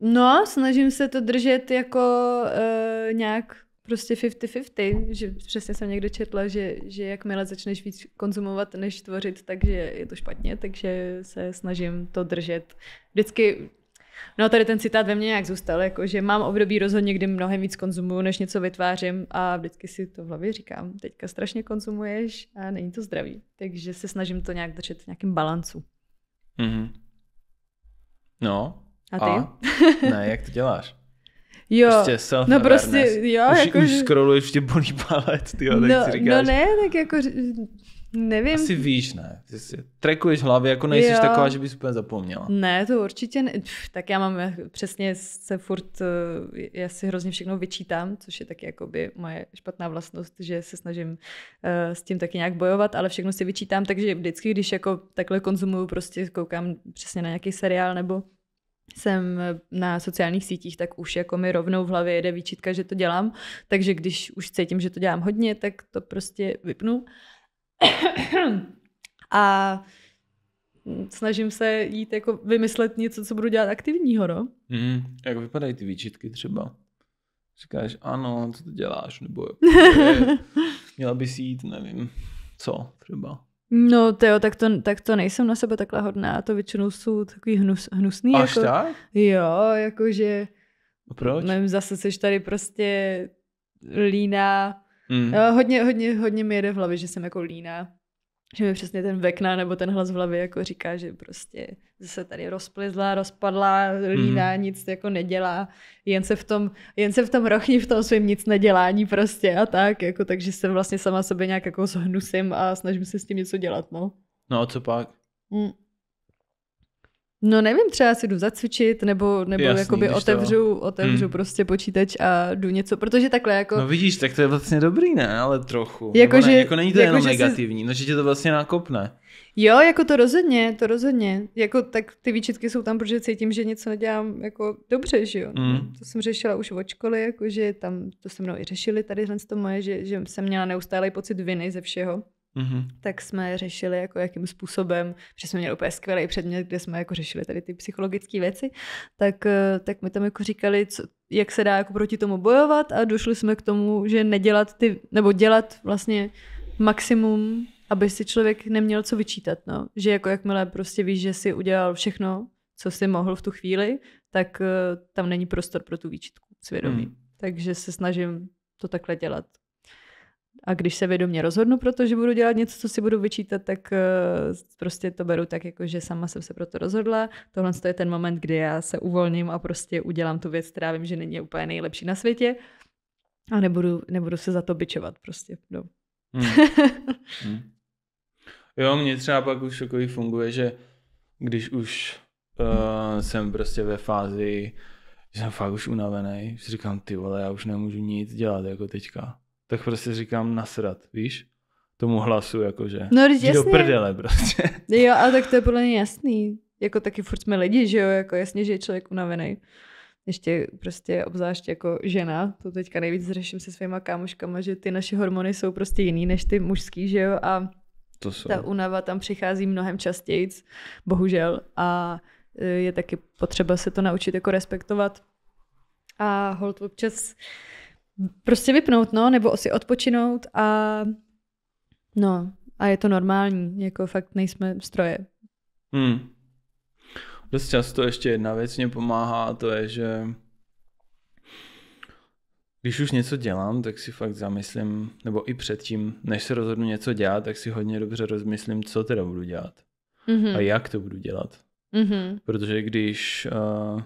No, snažím se to držet jako uh, nějak prostě 50-50, že přesně jsem někde četla, že, že jakmile začneš víc konzumovat než tvořit, takže je to špatně, takže se snažím to držet. Vždycky No tady ten citát ve mně nějak zůstal, jako, že mám období rozhodně, kdy mnohem víc konzumuju, než něco vytvářím a vždycky si to v hlavě říkám, teďka strašně konzumuješ a není to zdravý. Takže se snažím to nějak držet v nějakém balancu. Mm-hmm. No. A ty? A? ne, jak to děláš? Jo, prostě no prostě, jo, už, jako... Už že... scrolluješ, tě bolí palec, ty jo, no, říkáš... No ne, tak jako, nevím. Asi víš, ne? Ty si trekuješ hlavy, jako nejsi jo. taková, že bys úplně zapomněla. Ne, to určitě ne. Pff, tak já mám eh, přesně se furt, eh, já si hrozně všechno vyčítám, což je taky jakoby moje špatná vlastnost, že se snažím uh, s tím taky nějak bojovat, ale všechno si vyčítám, takže vždycky, když jako takhle konzumuju, prostě koukám přesně na nějaký seriál nebo jsem eh, na sociálních sítích, tak už jako mi rovnou v hlavě jede výčitka, že to dělám. Takže když už cítím, že to dělám hodně, tak to prostě vypnu. A snažím se jít jako vymyslet něco, co budu dělat aktivního, no. Mm, jak vypadají ty výčitky třeba? Říkáš, ano, co to děláš, nebo jako, je, měla bys jít, nevím, co třeba. No, Teo, tak to, tak to nejsem na sebe takhle hodná, to většinou jsou takový hnus, hnusný. Až jako, tak? Jo, jakože... A proč? Nevím, zase jsi tady prostě líná. Mm. Jo, hodně, hodně, hodně mi jede v hlavě, že jsem jako líná že mi přesně ten vekna nebo ten hlas v hlavě jako říká, že prostě se tady rozplizla, rozpadla, líná, mm. nic jako nedělá, jen se, v tom, jen se v tom rochni, v tom svém nic nedělání prostě a tak, jako takže se vlastně sama sebe nějak jako zhnusím a snažím se s tím něco dělat, no. No a co pak? Mm. No nevím, třeba si jdu zacvičit, nebo, nebo Jasný, jakoby otevřu, to... otevřu hmm. prostě počítač a jdu něco, protože takhle jako... No vidíš, tak to je vlastně dobrý, ne? Ale trochu. Jako, ne, že, jako není to jako, jenom negativní, jsi... no že tě to vlastně nakopne. Jo, jako to rozhodně, to rozhodně. Jako tak ty výčitky jsou tam, protože cítím, že něco nedělám jako dobře, že jo. Mm. To jsem řešila už od školy, jakože tam to se mnou i řešili tady to moje, že, že jsem měla neustálý pocit viny ze všeho. Mm-hmm. Tak jsme řešili, jako jakým způsobem, že jsme měli úplně skvělý předmět, kde jsme jako řešili tady ty psychologické věci, tak, eh, tak mi tam jako říkali, co, jak se dá jako proti tomu bojovat a došli jsme k tomu, že nedělat ty, nebo dělat vlastně maximum, aby si člověk neměl co vyčítat, no. Že jako jakmile prostě víš, že si udělal všechno, co si mohl v tu chvíli, tak eh, tam není prostor pro tu výčitku svědomí. Mm. Takže se snažím to takhle dělat a když se vědomě rozhodnu, protože budu dělat něco, co si budu vyčítat, tak eh, prostě to beru tak, jako že sama jsem se to rozhodla. Tohle je ten moment, kdy já se uvolním a prostě udělám tu věc, která vím, že není úplně nejlepší na světě. A nebudu, nebudu se za to byčovat prostě. No. Hmm. hmm. Jo, mně třeba pak už takový funguje, že když už uh, jsem prostě ve fázi, že jsem fakt už unavený, říkám, ty vole, já už nemůžu nic dělat jako teďka tak prostě říkám nasrat, víš? Tomu hlasu, jakože. No, jasně. do prdele prostě. Jo, ale tak to je podle mě jasný. Jako taky furt jsme lidi, že jo? Jako jasně, že je člověk unavený. Ještě prostě obzvlášť jako žena, to teďka nejvíc řeším se svýma kámoškama, že ty naše hormony jsou prostě jiný než ty mužský, že jo? A to jsou. ta unava tam přichází mnohem častěji, bohužel. A e, je taky potřeba se to naučit jako respektovat. A hold občas prostě vypnout, no, nebo si odpočinout a no, a je to normální, jako fakt nejsme stroje. Hmm. Dost často ještě jedna věc mě pomáhá a to je, že když už něco dělám, tak si fakt zamyslím, nebo i předtím, než se rozhodnu něco dělat, tak si hodně dobře rozmyslím, co teda budu dělat mm-hmm. a jak to budu dělat. Mm-hmm. Protože když uh,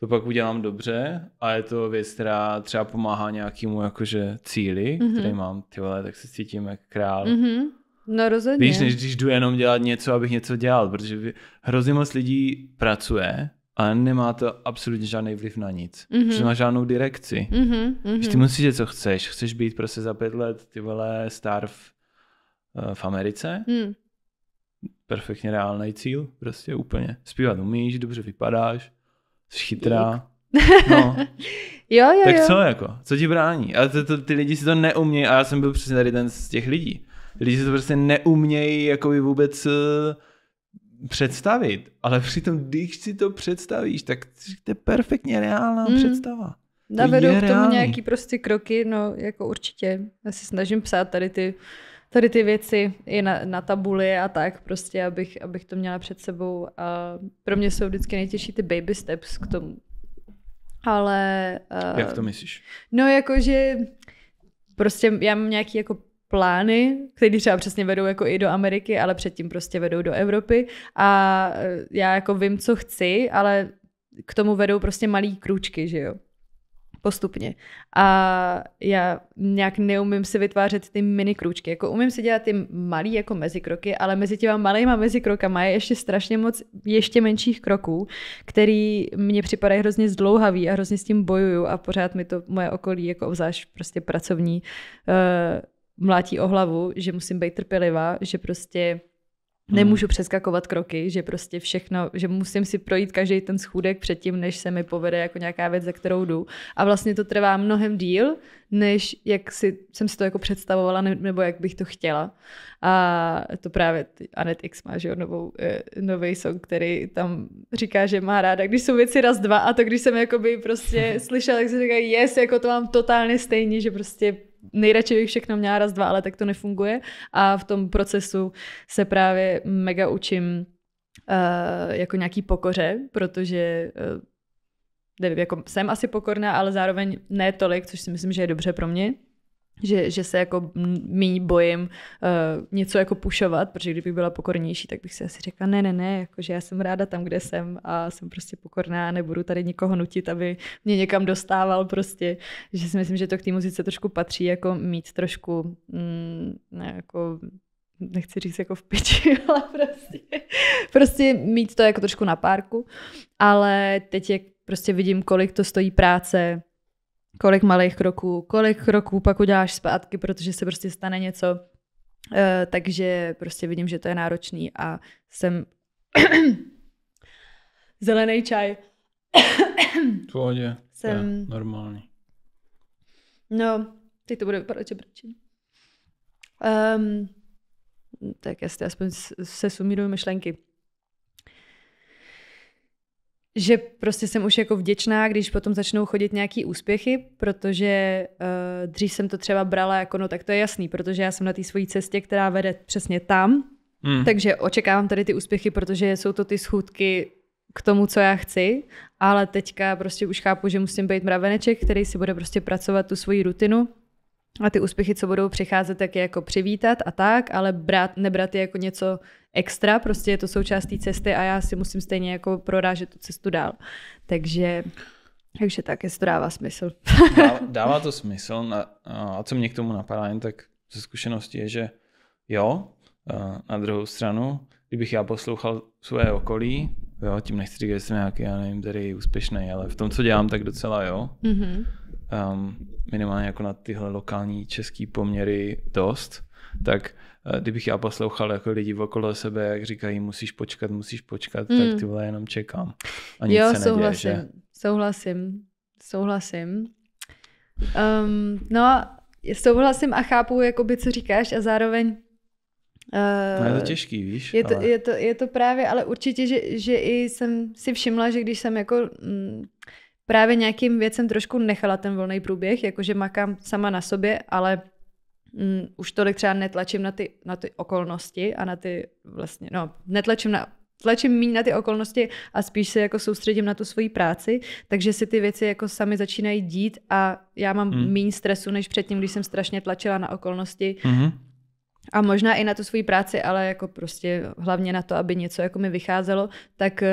to pak udělám dobře a je to věc, která třeba pomáhá nějakému jakože cíli, mm-hmm. který mám, ty vole, tak se cítím jak král. Mm-hmm. No rozhodně. Víš, než když jdu jenom dělat něco, abych něco dělal, protože hrozně moc lidí pracuje, ale nemá to absolutně žádný vliv na nic. Mm-hmm. Protože má žádnou direkci. Mm-hmm. Mhm. Když ty musíš co chceš. Chceš být prostě za pět let ty vole star v, eh, v Americe? Mm. Perfektně reálný cíl, prostě úplně. Spívat umíš, dobře vypadáš, Jsi chytrá. No. jo, jo, tak jo. co jako? Co ti brání? A to, to, ty lidi si to neumějí a já jsem byl přesně tady ten z těch lidí. Lidi si to prostě neumějí jako by vůbec uh, představit, ale přitom, když si to představíš, tak to je perfektně reálná mm. představa. Navedou k tomu reálný. nějaký prostě kroky, no jako určitě. Já se snažím psát tady ty uh, tady ty věci i na, na tabuli a tak, prostě, abych, abych to měla před sebou. A pro mě jsou vždycky nejtěžší ty baby steps k tomu. Ale... Uh, Jak to ehm, myslíš? No jakože prostě já mám nějaký jako plány, které třeba přesně vedou jako i do Ameriky, ale předtím prostě vedou do Evropy a e, já jako vím, co chci, ale k tomu vedou prostě malý kručky, že jo postupně. A já nějak neumím si vytvářet ty mini kručky. Jako umím si dělat ty malý jako mezikroky, ale mezi těma malejma mezikrokama je ještě strašně moc ještě menších kroků, který mně připadají hrozně zdlouhavý a hrozně s tím bojuju a pořád mi to moje okolí, jako obzvlášť prostě pracovní, uh, mlátí o hlavu, že musím být trpělivá, že prostě Nemůžu hmm. přeskakovat kroky, že prostě všechno, že musím si projít každý ten schůdek předtím, než se mi povede jako nějaká věc, za kterou jdu. A vlastně to trvá mnohem díl, než jak si, jsem si to jako představovala, nebo jak bych to chtěla. A to právě Anet X má, že jo, novou, eh, nový song, který tam říká, že má ráda, když jsou věci raz, dva a to, když jsem jako by prostě slyšela, tak jsem říkala, yes, jako to mám totálně stejně, že prostě nejradši bych všechno měla raz, dva, ale tak to nefunguje. A v tom procesu se právě mega učím uh, jako nějaký pokoře, protože uh, nevím, jako jsem asi pokorná, ale zároveň ne tolik, což si myslím, že je dobře pro mě že, že se jako míň bojím uh, něco jako pušovat, protože kdyby byla pokornější, tak bych si asi řekla, ne, ne, ne, jakože já jsem ráda tam, kde jsem a jsem prostě pokorná, nebudu tady nikoho nutit, aby mě někam dostával prostě, že si myslím, že to k té muzice trošku patří, jako mít trošku, mm, ne, jako nechci říct jako v piči, ale prostě, prostě mít to jako trošku na párku, ale teď jak prostě vidím, kolik to stojí práce, kolik malých kroků, kolik kroků pak uděláš zpátky, protože se prostě stane něco. E, takže prostě vidím, že to je náročný a jsem zelený čaj. To pohodě, jsem... je normální. No, teď to bude vypadat, že Um, tak jestli aspoň se sumíruju myšlenky že prostě jsem už jako vděčná, když potom začnou chodit nějaký úspěchy, protože uh, dřív jsem to třeba brala jako, no tak to je jasný, protože já jsem na té své cestě, která vede přesně tam, hmm. takže očekávám tady ty úspěchy, protože jsou to ty schůdky k tomu, co já chci, ale teďka prostě už chápu, že musím být mraveneček, který si bude prostě pracovat tu svoji rutinu a ty úspěchy, co budou přicházet, tak je jako přivítat a tak, ale brát, nebrat je jako něco, extra, prostě je to součástí cesty a já si musím stejně jako prorážet tu cestu dál. Takže takže tak, jestli to dává smysl. dává, dává to smysl na, a co mě k tomu napadá, jen tak ze zkušenosti je, že jo, na druhou stranu, kdybych já poslouchal své okolí, jo, tím nechci říct, že jsem nějaký, já nevím, tady úspěšný, ale v tom, co dělám, tak docela jo. Mm-hmm. Um, minimálně jako na tyhle lokální český poměry dost, tak kdybych já poslouchal jako lidi okolo sebe, jak říkají, musíš počkat, musíš počkat, mm. tak hmm. ty vole jenom čekám. A nic jo, se souhlasím, neděje, že? souhlasím, souhlasím. Um, no, souhlasím a chápu, jakoby, co říkáš a zároveň Uh, no je to eh, těžký, víš? Je to, ale... je to, je to právě, ale určitě, že, že i jsem si všimla, že když jsem jako m, mm, právě nějakým věcem trošku nechala ten volný průběh, jakože makám sama na sobě, ale mm, už tolik třeba netlačím na ty, na ty okolnosti a na ty vlastně, no, netlačím na tlačím méně na ty okolnosti a spíš se jako soustředím na tu svoji práci, takže si ty věci jako sami začínají dít a já mám mm. méně stresu než předtím, když jsem strašně tlačila na okolnosti hmm. a možná i na tu svoji práci, ale jako prostě hlavně na to, aby něco jako mi vycházelo, tak uh,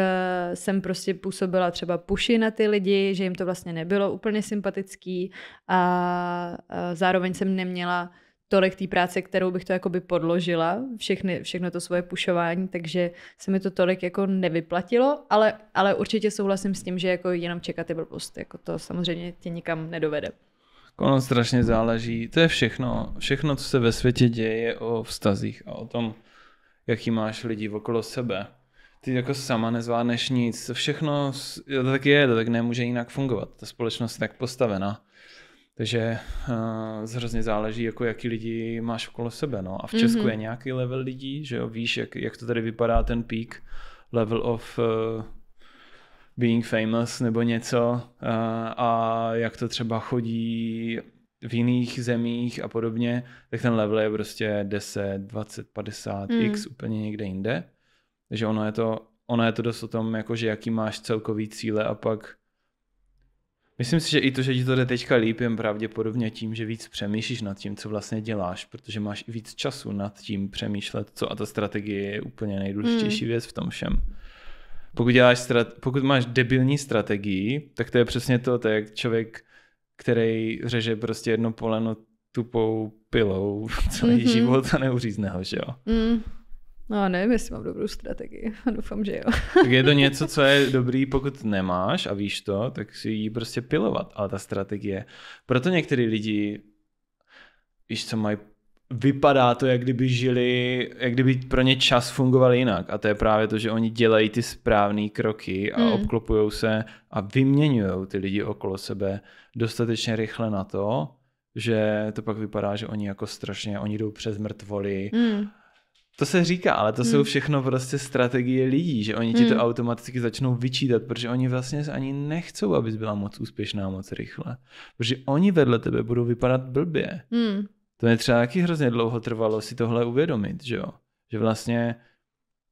jsem prostě působila třeba puši na ty lidi, že jim to vlastně nebylo úplně sympatický a uh, zároveň jsem neměla uh, tolik té práce, kterou bych to jakoby podložila, všechny, všechno to svoje pušování, takže se mi to tolik jako nevyplatilo, ale, ale určitě souhlasím s tím, že jako jenom čekat je blbost, jako to samozřejmě tě nikam nedovede. Ono strašně záleží, to je všechno, všechno, co se ve světě děje, je o vztazích a o tom, jaký máš lidi okolo sebe. Ty jako sama nezvládneš nic, všechno, to tak je, to tak nemůže jinak fungovat, ta společnost je tak postavena. Takže uh, hrozně záleží, jako jaký lidi máš okolo sebe. No. A v Česku mm-hmm. je nějaký level lidí, že jo? víš, jak, jak to tady vypadá ten peak, level of uh, being famous nebo něco uh, a jak to třeba chodí v jiných zemích a podobně, tak ten level je prostě 10, 20, 50, mm. x úplně někde jinde. Takže ono je to, ono je to dost o tom, jakože jaký máš celkový cíle a pak Myslím si, že i to, že ti to jde teďka líp, je pravděpodobně tím, že víc přemýšlíš nad tím, co vlastně děláš, protože máš i víc času nad tím přemýšlet, co a ta strategie je úplně nejdůležitější hmm. věc v tom všem. Pokud, děláš strat, pokud máš debilní strategii, tak to je přesně to, to je jak člověk, který řeže prostě jedno poleno tupou pilou celý mm-hmm. život a neuřízne ho, že jo? Mm. No a nevím, jestli mám dobrou strategii. Doufám, že jo. tak je to něco, co je dobrý, pokud nemáš a víš to, tak si ji prostě pilovat. Ale ta strategie. Proto některý lidi, víš co, mají vypadá to, jak kdyby žili, jak kdyby pro ně čas fungoval jinak. A to je právě to, že oni dělají ty správné kroky a hmm. obklopují se a vyměňují ty lidi okolo sebe dostatečně rychle na to, že to pak vypadá, že oni jako strašně, oni jdou přes mrtvoli hmm. To se říká, ale to hmm. jsou všechno prostě strategie lidí, že oni ti hmm. to automaticky začnou vyčítat, protože oni vlastně ani nechcou, abys byla moc úspěšná moc rychle. Protože oni vedle tebe budou vypadat blbě. Hmm. To je třeba taky hrozně dlouho trvalo si tohle uvědomit, že jo? Že vlastně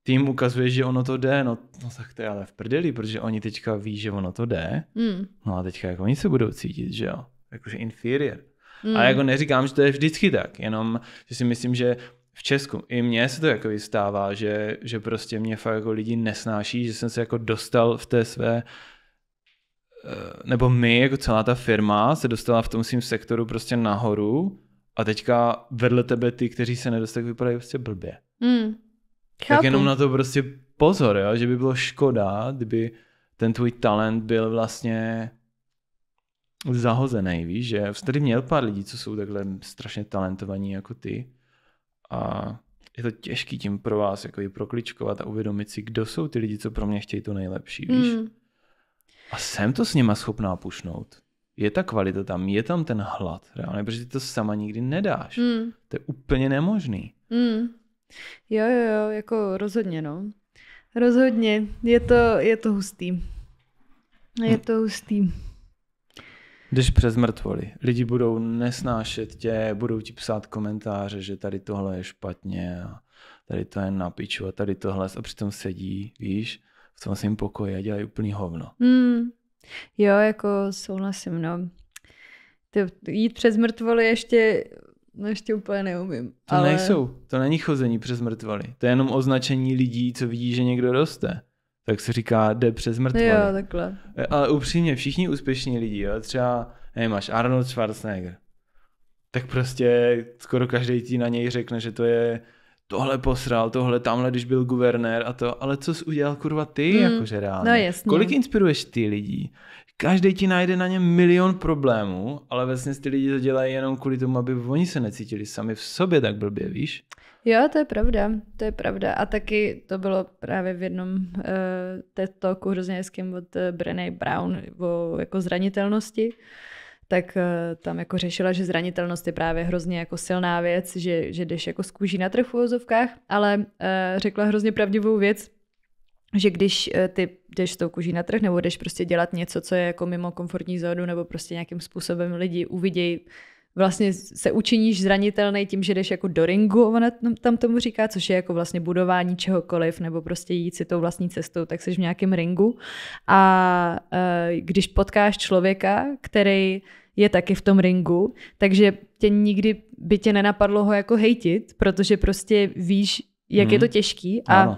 tým ukazuje, že ono to jde, no, no tak to je ale v prdeli, protože oni teďka ví, že ono to jde, Hmm. no a teďka jako oni se budou cítit, že jo, jakože inferior. Hmm. A jako neříkám, že to je vždycky tak, jenom, že si myslím, že v Česku. I mně se to jako vystává, že, že prostě mě fakt jako lidi nesnáší, že jsem se jako dostal v té své eh, nebo my, jako celá ta firma, se dostala v tom svým sektoru prostě nahoru a teďka vedle tebe ty, kteří se nedostali, vypadají prostě blbě. Mm. Tak jenom na to prostě pozor, jo? že by bylo škoda, kdyby ten tvůj talent byl vlastně zahozený, víš, že tady měl pár lidí, co jsou takhle strašně talentovaní jako ty, a je to těžký tím pro vás jako prokličkovat a uvědomit si, kdo jsou ty lidi, co pro mě chtějí to nejlepší, víš? Mm. A jsem to s nima schopná pušnout. Je ta kvalita tam, je tam ten hlad, reálně, protože ty to sama nikdy nedáš. Mm. To je úplně nemožný. Mm. Jo, jo, jo, jako rozhodně, no. Rozhodně, je to, je to hustý. Je hm. to hustý. Jdeš přes mrtvoli. Lidi budou nesnášet tě, budou ti psát komentáře, že tady tohle je špatně a tady to je na piču a tady tohle a přitom sedí, víš, v tom svým pokoji a dělají úplný hovno. Mm. Jo, jako souhlasím, no. Ty, jít přes mrtvoli ještě, no ještě úplně neumím. To ale... nejsou, to není chození přes mrtvoly. To je jenom označení lidí, co vidí, že někdo roste tak se říká, jde přes mrtvé. Jo, takhle. E, ale upřímně, všichni úspěšní lidi, jo, třeba, nevím, máš Arnold Schwarzenegger, tak prostě skoro každý ti na něj řekne, že to je tohle posral, tohle tamhle, když byl guvernér a to, ale co jsi udělal kurva ty, mm. jakože reálně. No jasně. Kolik inspiruješ ty lidi? Každý ti najde na něm milion problémů, ale vlastně ty lidi to dělají jenom kvůli tomu, aby oni se necítili sami v sobě tak blbě, víš? Jo, to je pravda, to je pravda. A taky to bylo právě v jednom uh, TED Talku hrozně hezkým od eh, Brené Brown o jako zranitelnosti, tak eh, tam jako řešila, že zranitelnost je právě hrozně jako silná věc, že, že jdeš jako z kůží na trh v uvozovkách, ale uh, řekla hrozně pravdivou věc, že když eh, ty jdeš s tou kuží na trh nebo jdeš prostě dělat něco, co je jako mimo komfortní zónu nebo prostě nějakým způsobem lidi uvidějí, vlastně se učiníš zranitelný tím, že jdeš jako do ringu, ona tam tomu říká, což je jako vlastně budování čehokoliv nebo prostě jít si tou vlastní cestou, tak jsi v nějakém ringu a eh, když potkáš člověka, který je taky v tom ringu, takže tě nikdy by tě nenapadlo ho jako hejtit, protože prostě víš, jak hmm. je to mhm. těžký a ano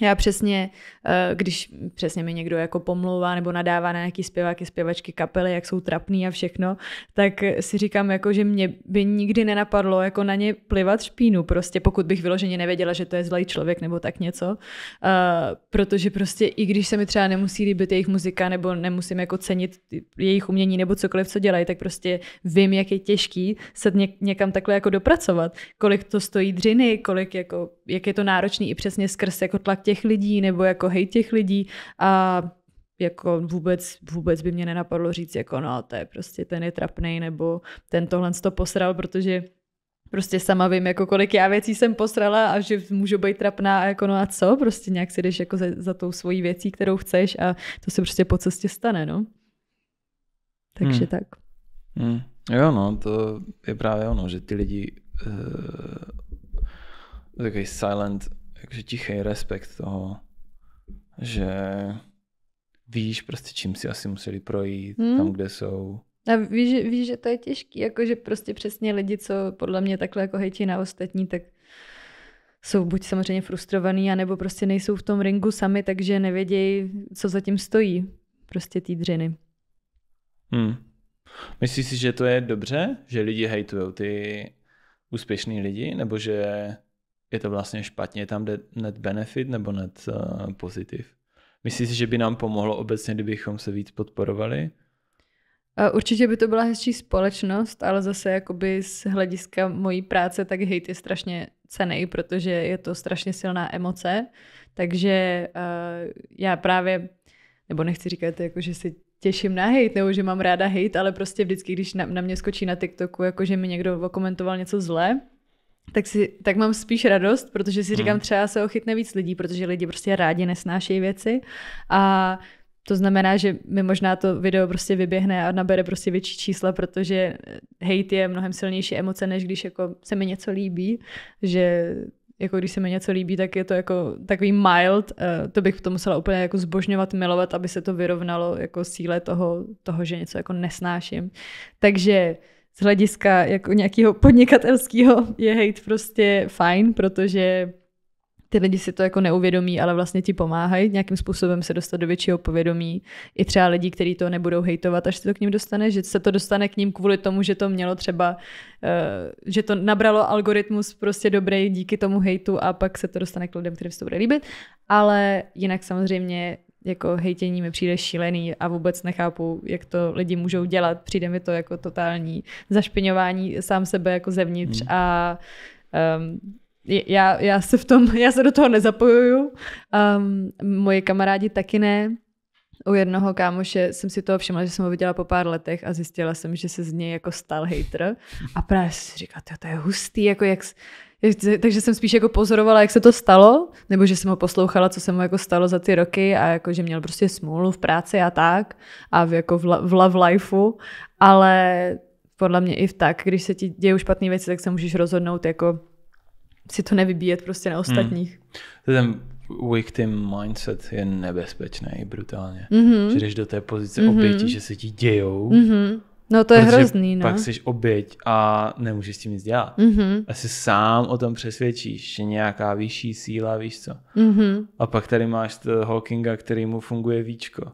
já přesně, eh, když přesně mi někdo jako pomlouvá nebo nadává na nějaký zpěváky, zpěvačky, kapely, jak jsou trapný a všechno, tak si říkám jako, že mě by nikdy nenapadlo jako na ně plivat špínu, prostě pokud bych vyloženě nevěděla, že to je zlý člověk nebo tak něco, eh, protože prostě i když se mi třeba nemusí líbit jejich muzika nebo nemusím jako cenit jejich umění nebo cokoliv, co dělají, tak prostě vím, jak je těžký se někam takhle jako dopracovat, kolik to stojí dřiny, kolik jako jak je to náročný i přesně skrz jako tlak těch lidí nebo jako hej těch lidí a jako vůbec, vůbec by mě nenapadlo říct, jako no, to je prostě ten je trapnej, nebo ten tohle to posral, protože prostě sama vím, jako kolik já věcí jsem posrala a že můžu být trapná a jako no a co, prostě nějak si jdeš jako za, za tou svojí věcí, kterou chceš a to se prostě po cestě stane, no. Takže hmm. tak. Hmm. Jo, no, to je právě ono, že ty lidi eh, takový silent, jakože tichý respekt toho, že víš prostě, čím si asi museli projít, hmm. tam, kde jsou. A víš, víš, že to je těžký, jakože prostě přesně lidi, co podle mě takhle jako hejtí na ostatní, tak jsou buď samozřejmě frustrovaný, anebo prostě nejsou v tom ringu sami, takže nevědějí, co zatím stojí prostě ty dřiny. Hmm. Myslíš si, že to je dobře, že lidi hejtují ty úspěšný lidi, nebo že je to vlastně špatně, je tam net benefit nebo net uh, pozitiv? Myslíš si, že by nám pomohlo obecně, kdybychom se víc podporovali? Eh, určitě by to byla hezčí společnost, ale zase jakoby z hlediska mojí práce, tak hejt je strašně cený, protože je to strašně silná emoce, takže uh, já právě, nebo nechci říkat, jako, že si těším na hejt, nebo že mám ráda hejt, ale prostě vždycky, když na, na mě skočí na TikToku, jako že mi někdo komentoval něco zlé, tak, si, tak mám spíš radost, protože si říkám, hmm. třeba se ochytne víc lidí, protože lidi prostě rádi nesnášejí věci a to znamená, že mi možná to video prostě vyběhne a nabere prostě větší čísla, protože eh, hate je mnohem silnější emoce, než když jako se mi něco líbí, že jako když se mi něco líbí, tak je to jako takový mild, eh, to bych to musela úplně jako zbožňovat, milovat, aby se to vyrovnalo jako síle toho, toho že něco jako nesnáším. Takže z hlediska jako nějakého podnikatelského je hate prostě fajn, protože ty lidi si to jako neuvědomí, ale vlastně ti pomáhají nějakým způsobem se dostat do většího povědomí. I třeba lidi, kteří to nebudou hejtovat, až se to k ním dostane, že se to dostane k ním kvůli tomu, že to mělo třeba, eh, že to nabralo algoritmus prostě dobrý díky tomu hejtu a pak se to dostane k lidem, kterým se to bude líbit. Ale jinak samozřejmě jako hejtění mi přijde šílený a vůbec nechápu, jak to lidi můžou dělat. Přijde mi to jako totální zašpiňování sám sebe jako zevnitř hmm. a um, já, já se v tom, já se do toho nezapojuju. Um, moje kamarádi taky ne. U jednoho kámoše jsem si toho všimla, že jsem ho viděla po pár letech a zjistila jsem, že se z něj jako stal hejtr. A právě si říkala, to je hustý, jako jak, takže jsem spíš jako pozorovala, jak se to stalo, nebo že jsem ho poslouchala, co se mu jako stalo za ty roky a jako, že měl prostě smůlu v práci a tak a v, jako v, v love lifeu, ale podle mě i v tak, když se ti dějou špatné věci, tak se můžeš rozhodnout jako si to nevybíjet prostě na hmm. ostatních. Hmm. Ten victim mindset je nebezpečný brutálně. Mm-hmm. Že jdeš do té pozice mm-hmm. oběti, že se ti dějou mm-hmm No to je hrozný, no. pak jsi oběť a nemůžeš s tím nic dělat. Mm-hmm. si sám o tom přesvědčíš, že nějaká vyšší síla, víš co. Mm-hmm. A pak tady máš toho Hawkinga, který mu funguje víčko.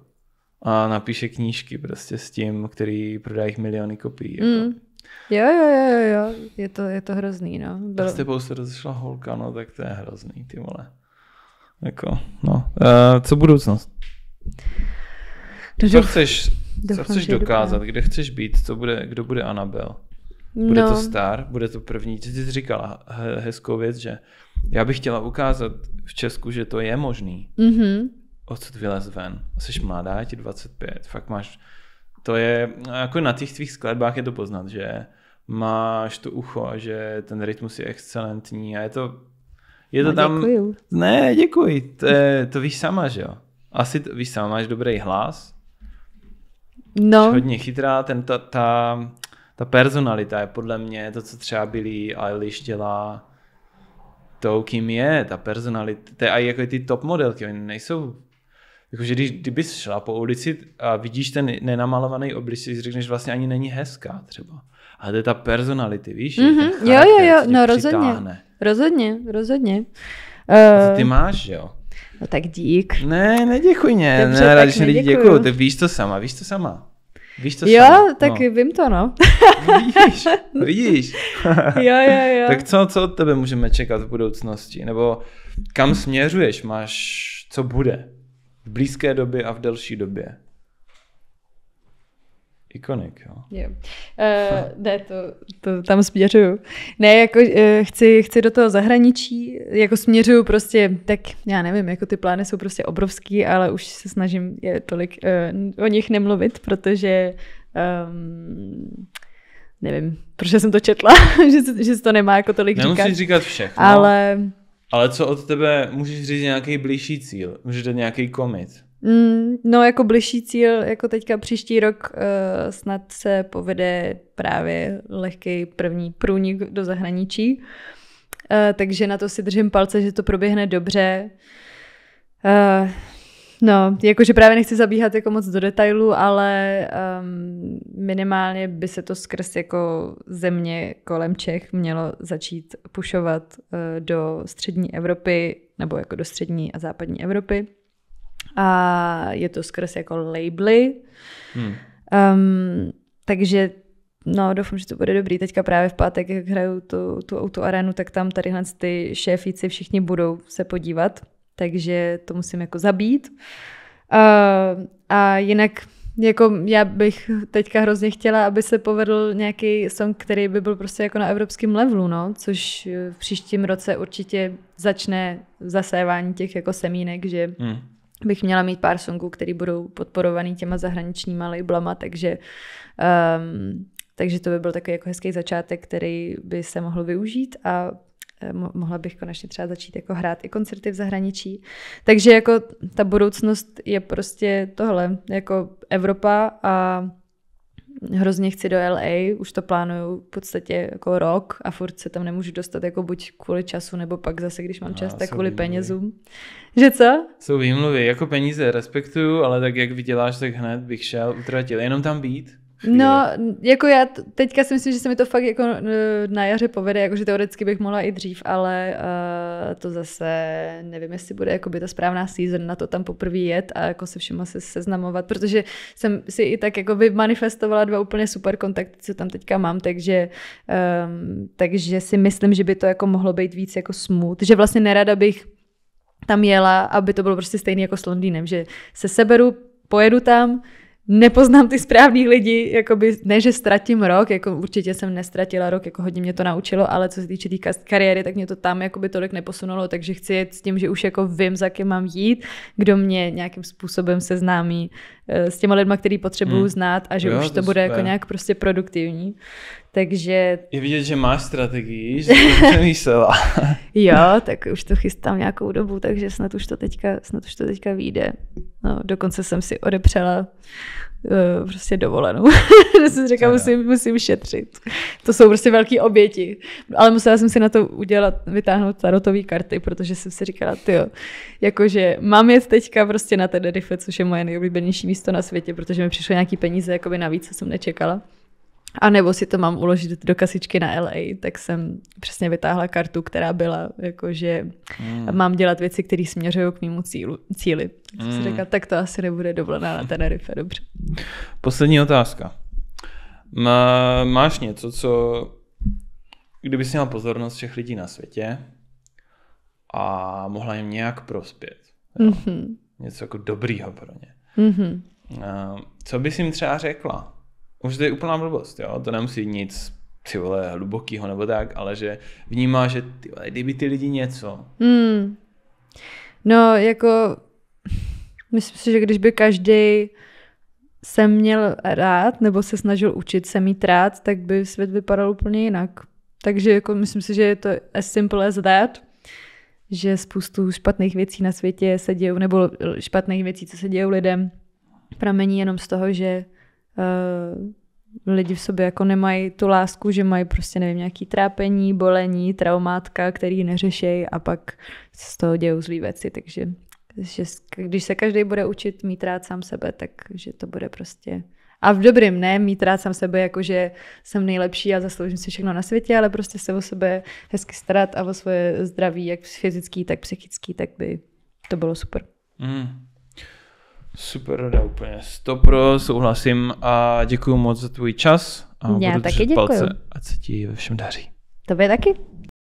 A napíše knížky prostě s tím, který prodá jich miliony kopií. Jako. Mm. Jo, jo, jo, jo, jo, je to, je to hrozný, no. S tebou se rozešla holka, no tak to je hrozný, ty vole. Jako, no. Uh, co budoucnost? No, co chceš Doufám, Co chceš dokázat, kde chceš být, Co bude, kdo bude Anabel? Bude no. to star, bude to první. Ty jsi říkala hezkou věc, že já bych chtěla ukázat v Česku, že to je možný. Mm-hmm. Odsud vylez ven. Jsi mladá, je ti 25. Fakt máš... To je... Jako na těch tvých skladbách je to poznat, že máš to ucho a že ten rytmus je excelentní a je to... Je to no, tam... Děkuju. Ne, děkuji. To, je, to víš sama, že jo? Asi to, víš sama, máš dobrý hlas No. Hodně chytrá, ten, ta, ta, ta personalita je podle mě to, co třeba Billy Eilish dělá to, kým je, ta personalita, to je i jako ty top modelky, oni nejsou Jakože když, kdyby šla po ulici a vidíš ten nenamalovaný obličej, řekneš vlastně ani není hezká třeba. A to je ta personality, víš? Mm-hmm. Charakter, jo, jo, jo, no rozhodně. Rozhodně, rozhodně. Uh... A ty eh, máš, jo? No tak dík. Ne, neděkuj mě. Dobře, ne, rád, když lidi děkuju. Ty víš to sama, víš to sama. Víš to jo, sama. tak no. vím to, no. Vidíš, vidíš. jo, jo, jo. tak co, co od tebe můžeme čekat v budoucnosti? Nebo kam směřuješ? Máš, co bude? V blízké době a v delší době? Ikonik, jo. jo. Uh, ne, to, to tam směřuju. Ne, jako uh, chci, chci do toho zahraničí, jako směřuju prostě, tak já nevím, jako ty plány jsou prostě obrovský, ale už se snažím je tolik uh, o nich nemluvit, protože um, nevím, proč jsem to četla, že, že to nemá jako tolik Nemusíš říkat. Nemusíš říkat všechno. Ale... Ale co od tebe můžeš říct nějaký blížší cíl? Můžeš dát nějaký komit? Mm, no jako bližší cíl, jako teďka příští rok uh, snad se povede právě lehký první průnik do zahraničí. Uh, takže na to si držím palce, že to proběhne dobře. Uh, No, jakože právě nechci zabíhat jako moc do detailů, ale um, minimálně by se to skrz jako země kolem Čech mělo začít pušovat uh, do střední Evropy, nebo jako do střední a západní Evropy. A je to skrz jako labely. Hmm. Um, takže No, doufám, že to bude dobrý. Teďka právě v pátek, jak hraju tu, tu auto arenu, tak tam tadyhle ty šéfíci všichni budou se podívat, takže to musím jako zabít. Uh, a jinak jako já bych teďka hrozně chtěla, aby se povedl nějaký song, který by byl prostě jako na evropském levelu, no, což v příštím roce určitě začne zasévání těch jako semínek, že hmm bych měla mít pár songů, které budou podporovaný těma zahraničníma labelama, takže, um, takže to by byl takový jako hezký začátek, který by se mohl využít a eh, mohla bych konečně třeba začít jako hrát i koncerty v zahraničí. Takže jako ta budoucnost je prostě tohle, jako Evropa a hrozně chci do LA, už to plánuju v podstatě jako rok a furt se tam nemůžu dostat jako buď kvůli času, nebo pak zase, když mám čas, no, tak kvůli výmluvy. penězům. Že co? Jsou výmluvy, jako peníze respektuju, ale tak jak vyděláš, tak hned bych šel utratil, jenom tam být. Chvíli. No, jako já teďka si myslím, že se mi to fakt jako na jaře povede, jakože teoreticky bych mohla i dřív, ale uh, to zase nevím, jestli bude jako by ta správná season na to tam poprvé jet a jako se všema se seznamovat, protože jsem si i tak jako vymanifestovala dva úplně super kontakty, co tam teďka mám, takže, um, takže si myslím, že by to jako mohlo být víc jako smut, že vlastně nerada bych tam jela, aby to bylo prostě stejný jako s Londýnem, že se seberu, pojedu tam, nepoznám ty správný lidi, jakoby, ne, že ztratím rok, jako určitě jsem nestratila rok, jako hodně mě to naučilo, ale co se týče té tý kariéry, tak mě to tam jakoby tolik neposunulo, takže chci jít s tím, že už jako vím, za kým mám jít, kdo mě nějakým způsobem seznámí eh, s těma lidma, který potřebuju hmm. znát a že jo, už to, to bude jako super. jako nějak prostě produktivní. Takže... Je vidět, že máš strategii, že přemýšlela. jo, tak už to chystám nějakou dobu, takže snad už to teďka, snad už to teďka vyjde. No, dokonce jsem si odepřela uh, prostě dovolenou. Já jsem říkala, musím, musím šetřit. To jsou prostě velké oběti. Ale musela jsem si na to udělat, vytáhnout tarotové karty, protože jsem si říkala, ty jakože mám jet teďka prostě na Tenerife, což je moje nejoblíbenější místo na světě, protože mi přišlo nějaký peníze jakoby navíc, co jsem nečekala. A nebo si to mám uložit do kasičky na LA, tak jsem přesně vytáhla kartu, která byla, jakože mm. mám dělat věci, které směřují k mému cílu, cíli. Tak jsem mm. si hmm. řekla, tak to asi nebude dovolená na Tenerife, dobře. Poslední otázka. Má, máš něco, co kdyby si měl pozornost všech lidí na světě a mohla jim nějak prospět. Mm-hmm. Něco jako dobrýho pro ně. Mm-hmm. Co bys jim třeba řekla? už to je úplná blbost, jo? to nemusí nic ty vole, hlubokýho nebo tak, ale že vnímá, že ty vole, kdyby ty lidi něco. Hmm. No, jako myslím si, že když by každý se měl rád nebo se snažil učit se mít rád, tak by svět vypadal úplně jinak. Takže jako myslím si, že je to as simple as that, že spoustu špatných věcí na světě se dějou, nebo špatných věcí, co se dějou lidem, pramení jenom z toho, že Eh, lidi v sobě jako nemají tu lásku, že mají prostě, nevím, nějaký trápení, bolení, traumátka, který neřešejí a pak z toho dějou zlý věci, takže že když se každý bude učit mít rád sám sebe, takže to bude prostě a v dobrým, ne mít rád sám sebe, jako že jsem nejlepší a zasloužím si všechno na světě, ale prostě se o sebe hezky starat a o svoje zdraví, jak fyzický, tak psychický, tak by to bylo super. Mm. Super rada úplně. Stopro, souhlasím a děkuji moc za tvůj čas. A Já budu taky děkuji. Palce, ať se ti ve všem daří. Tobě taky.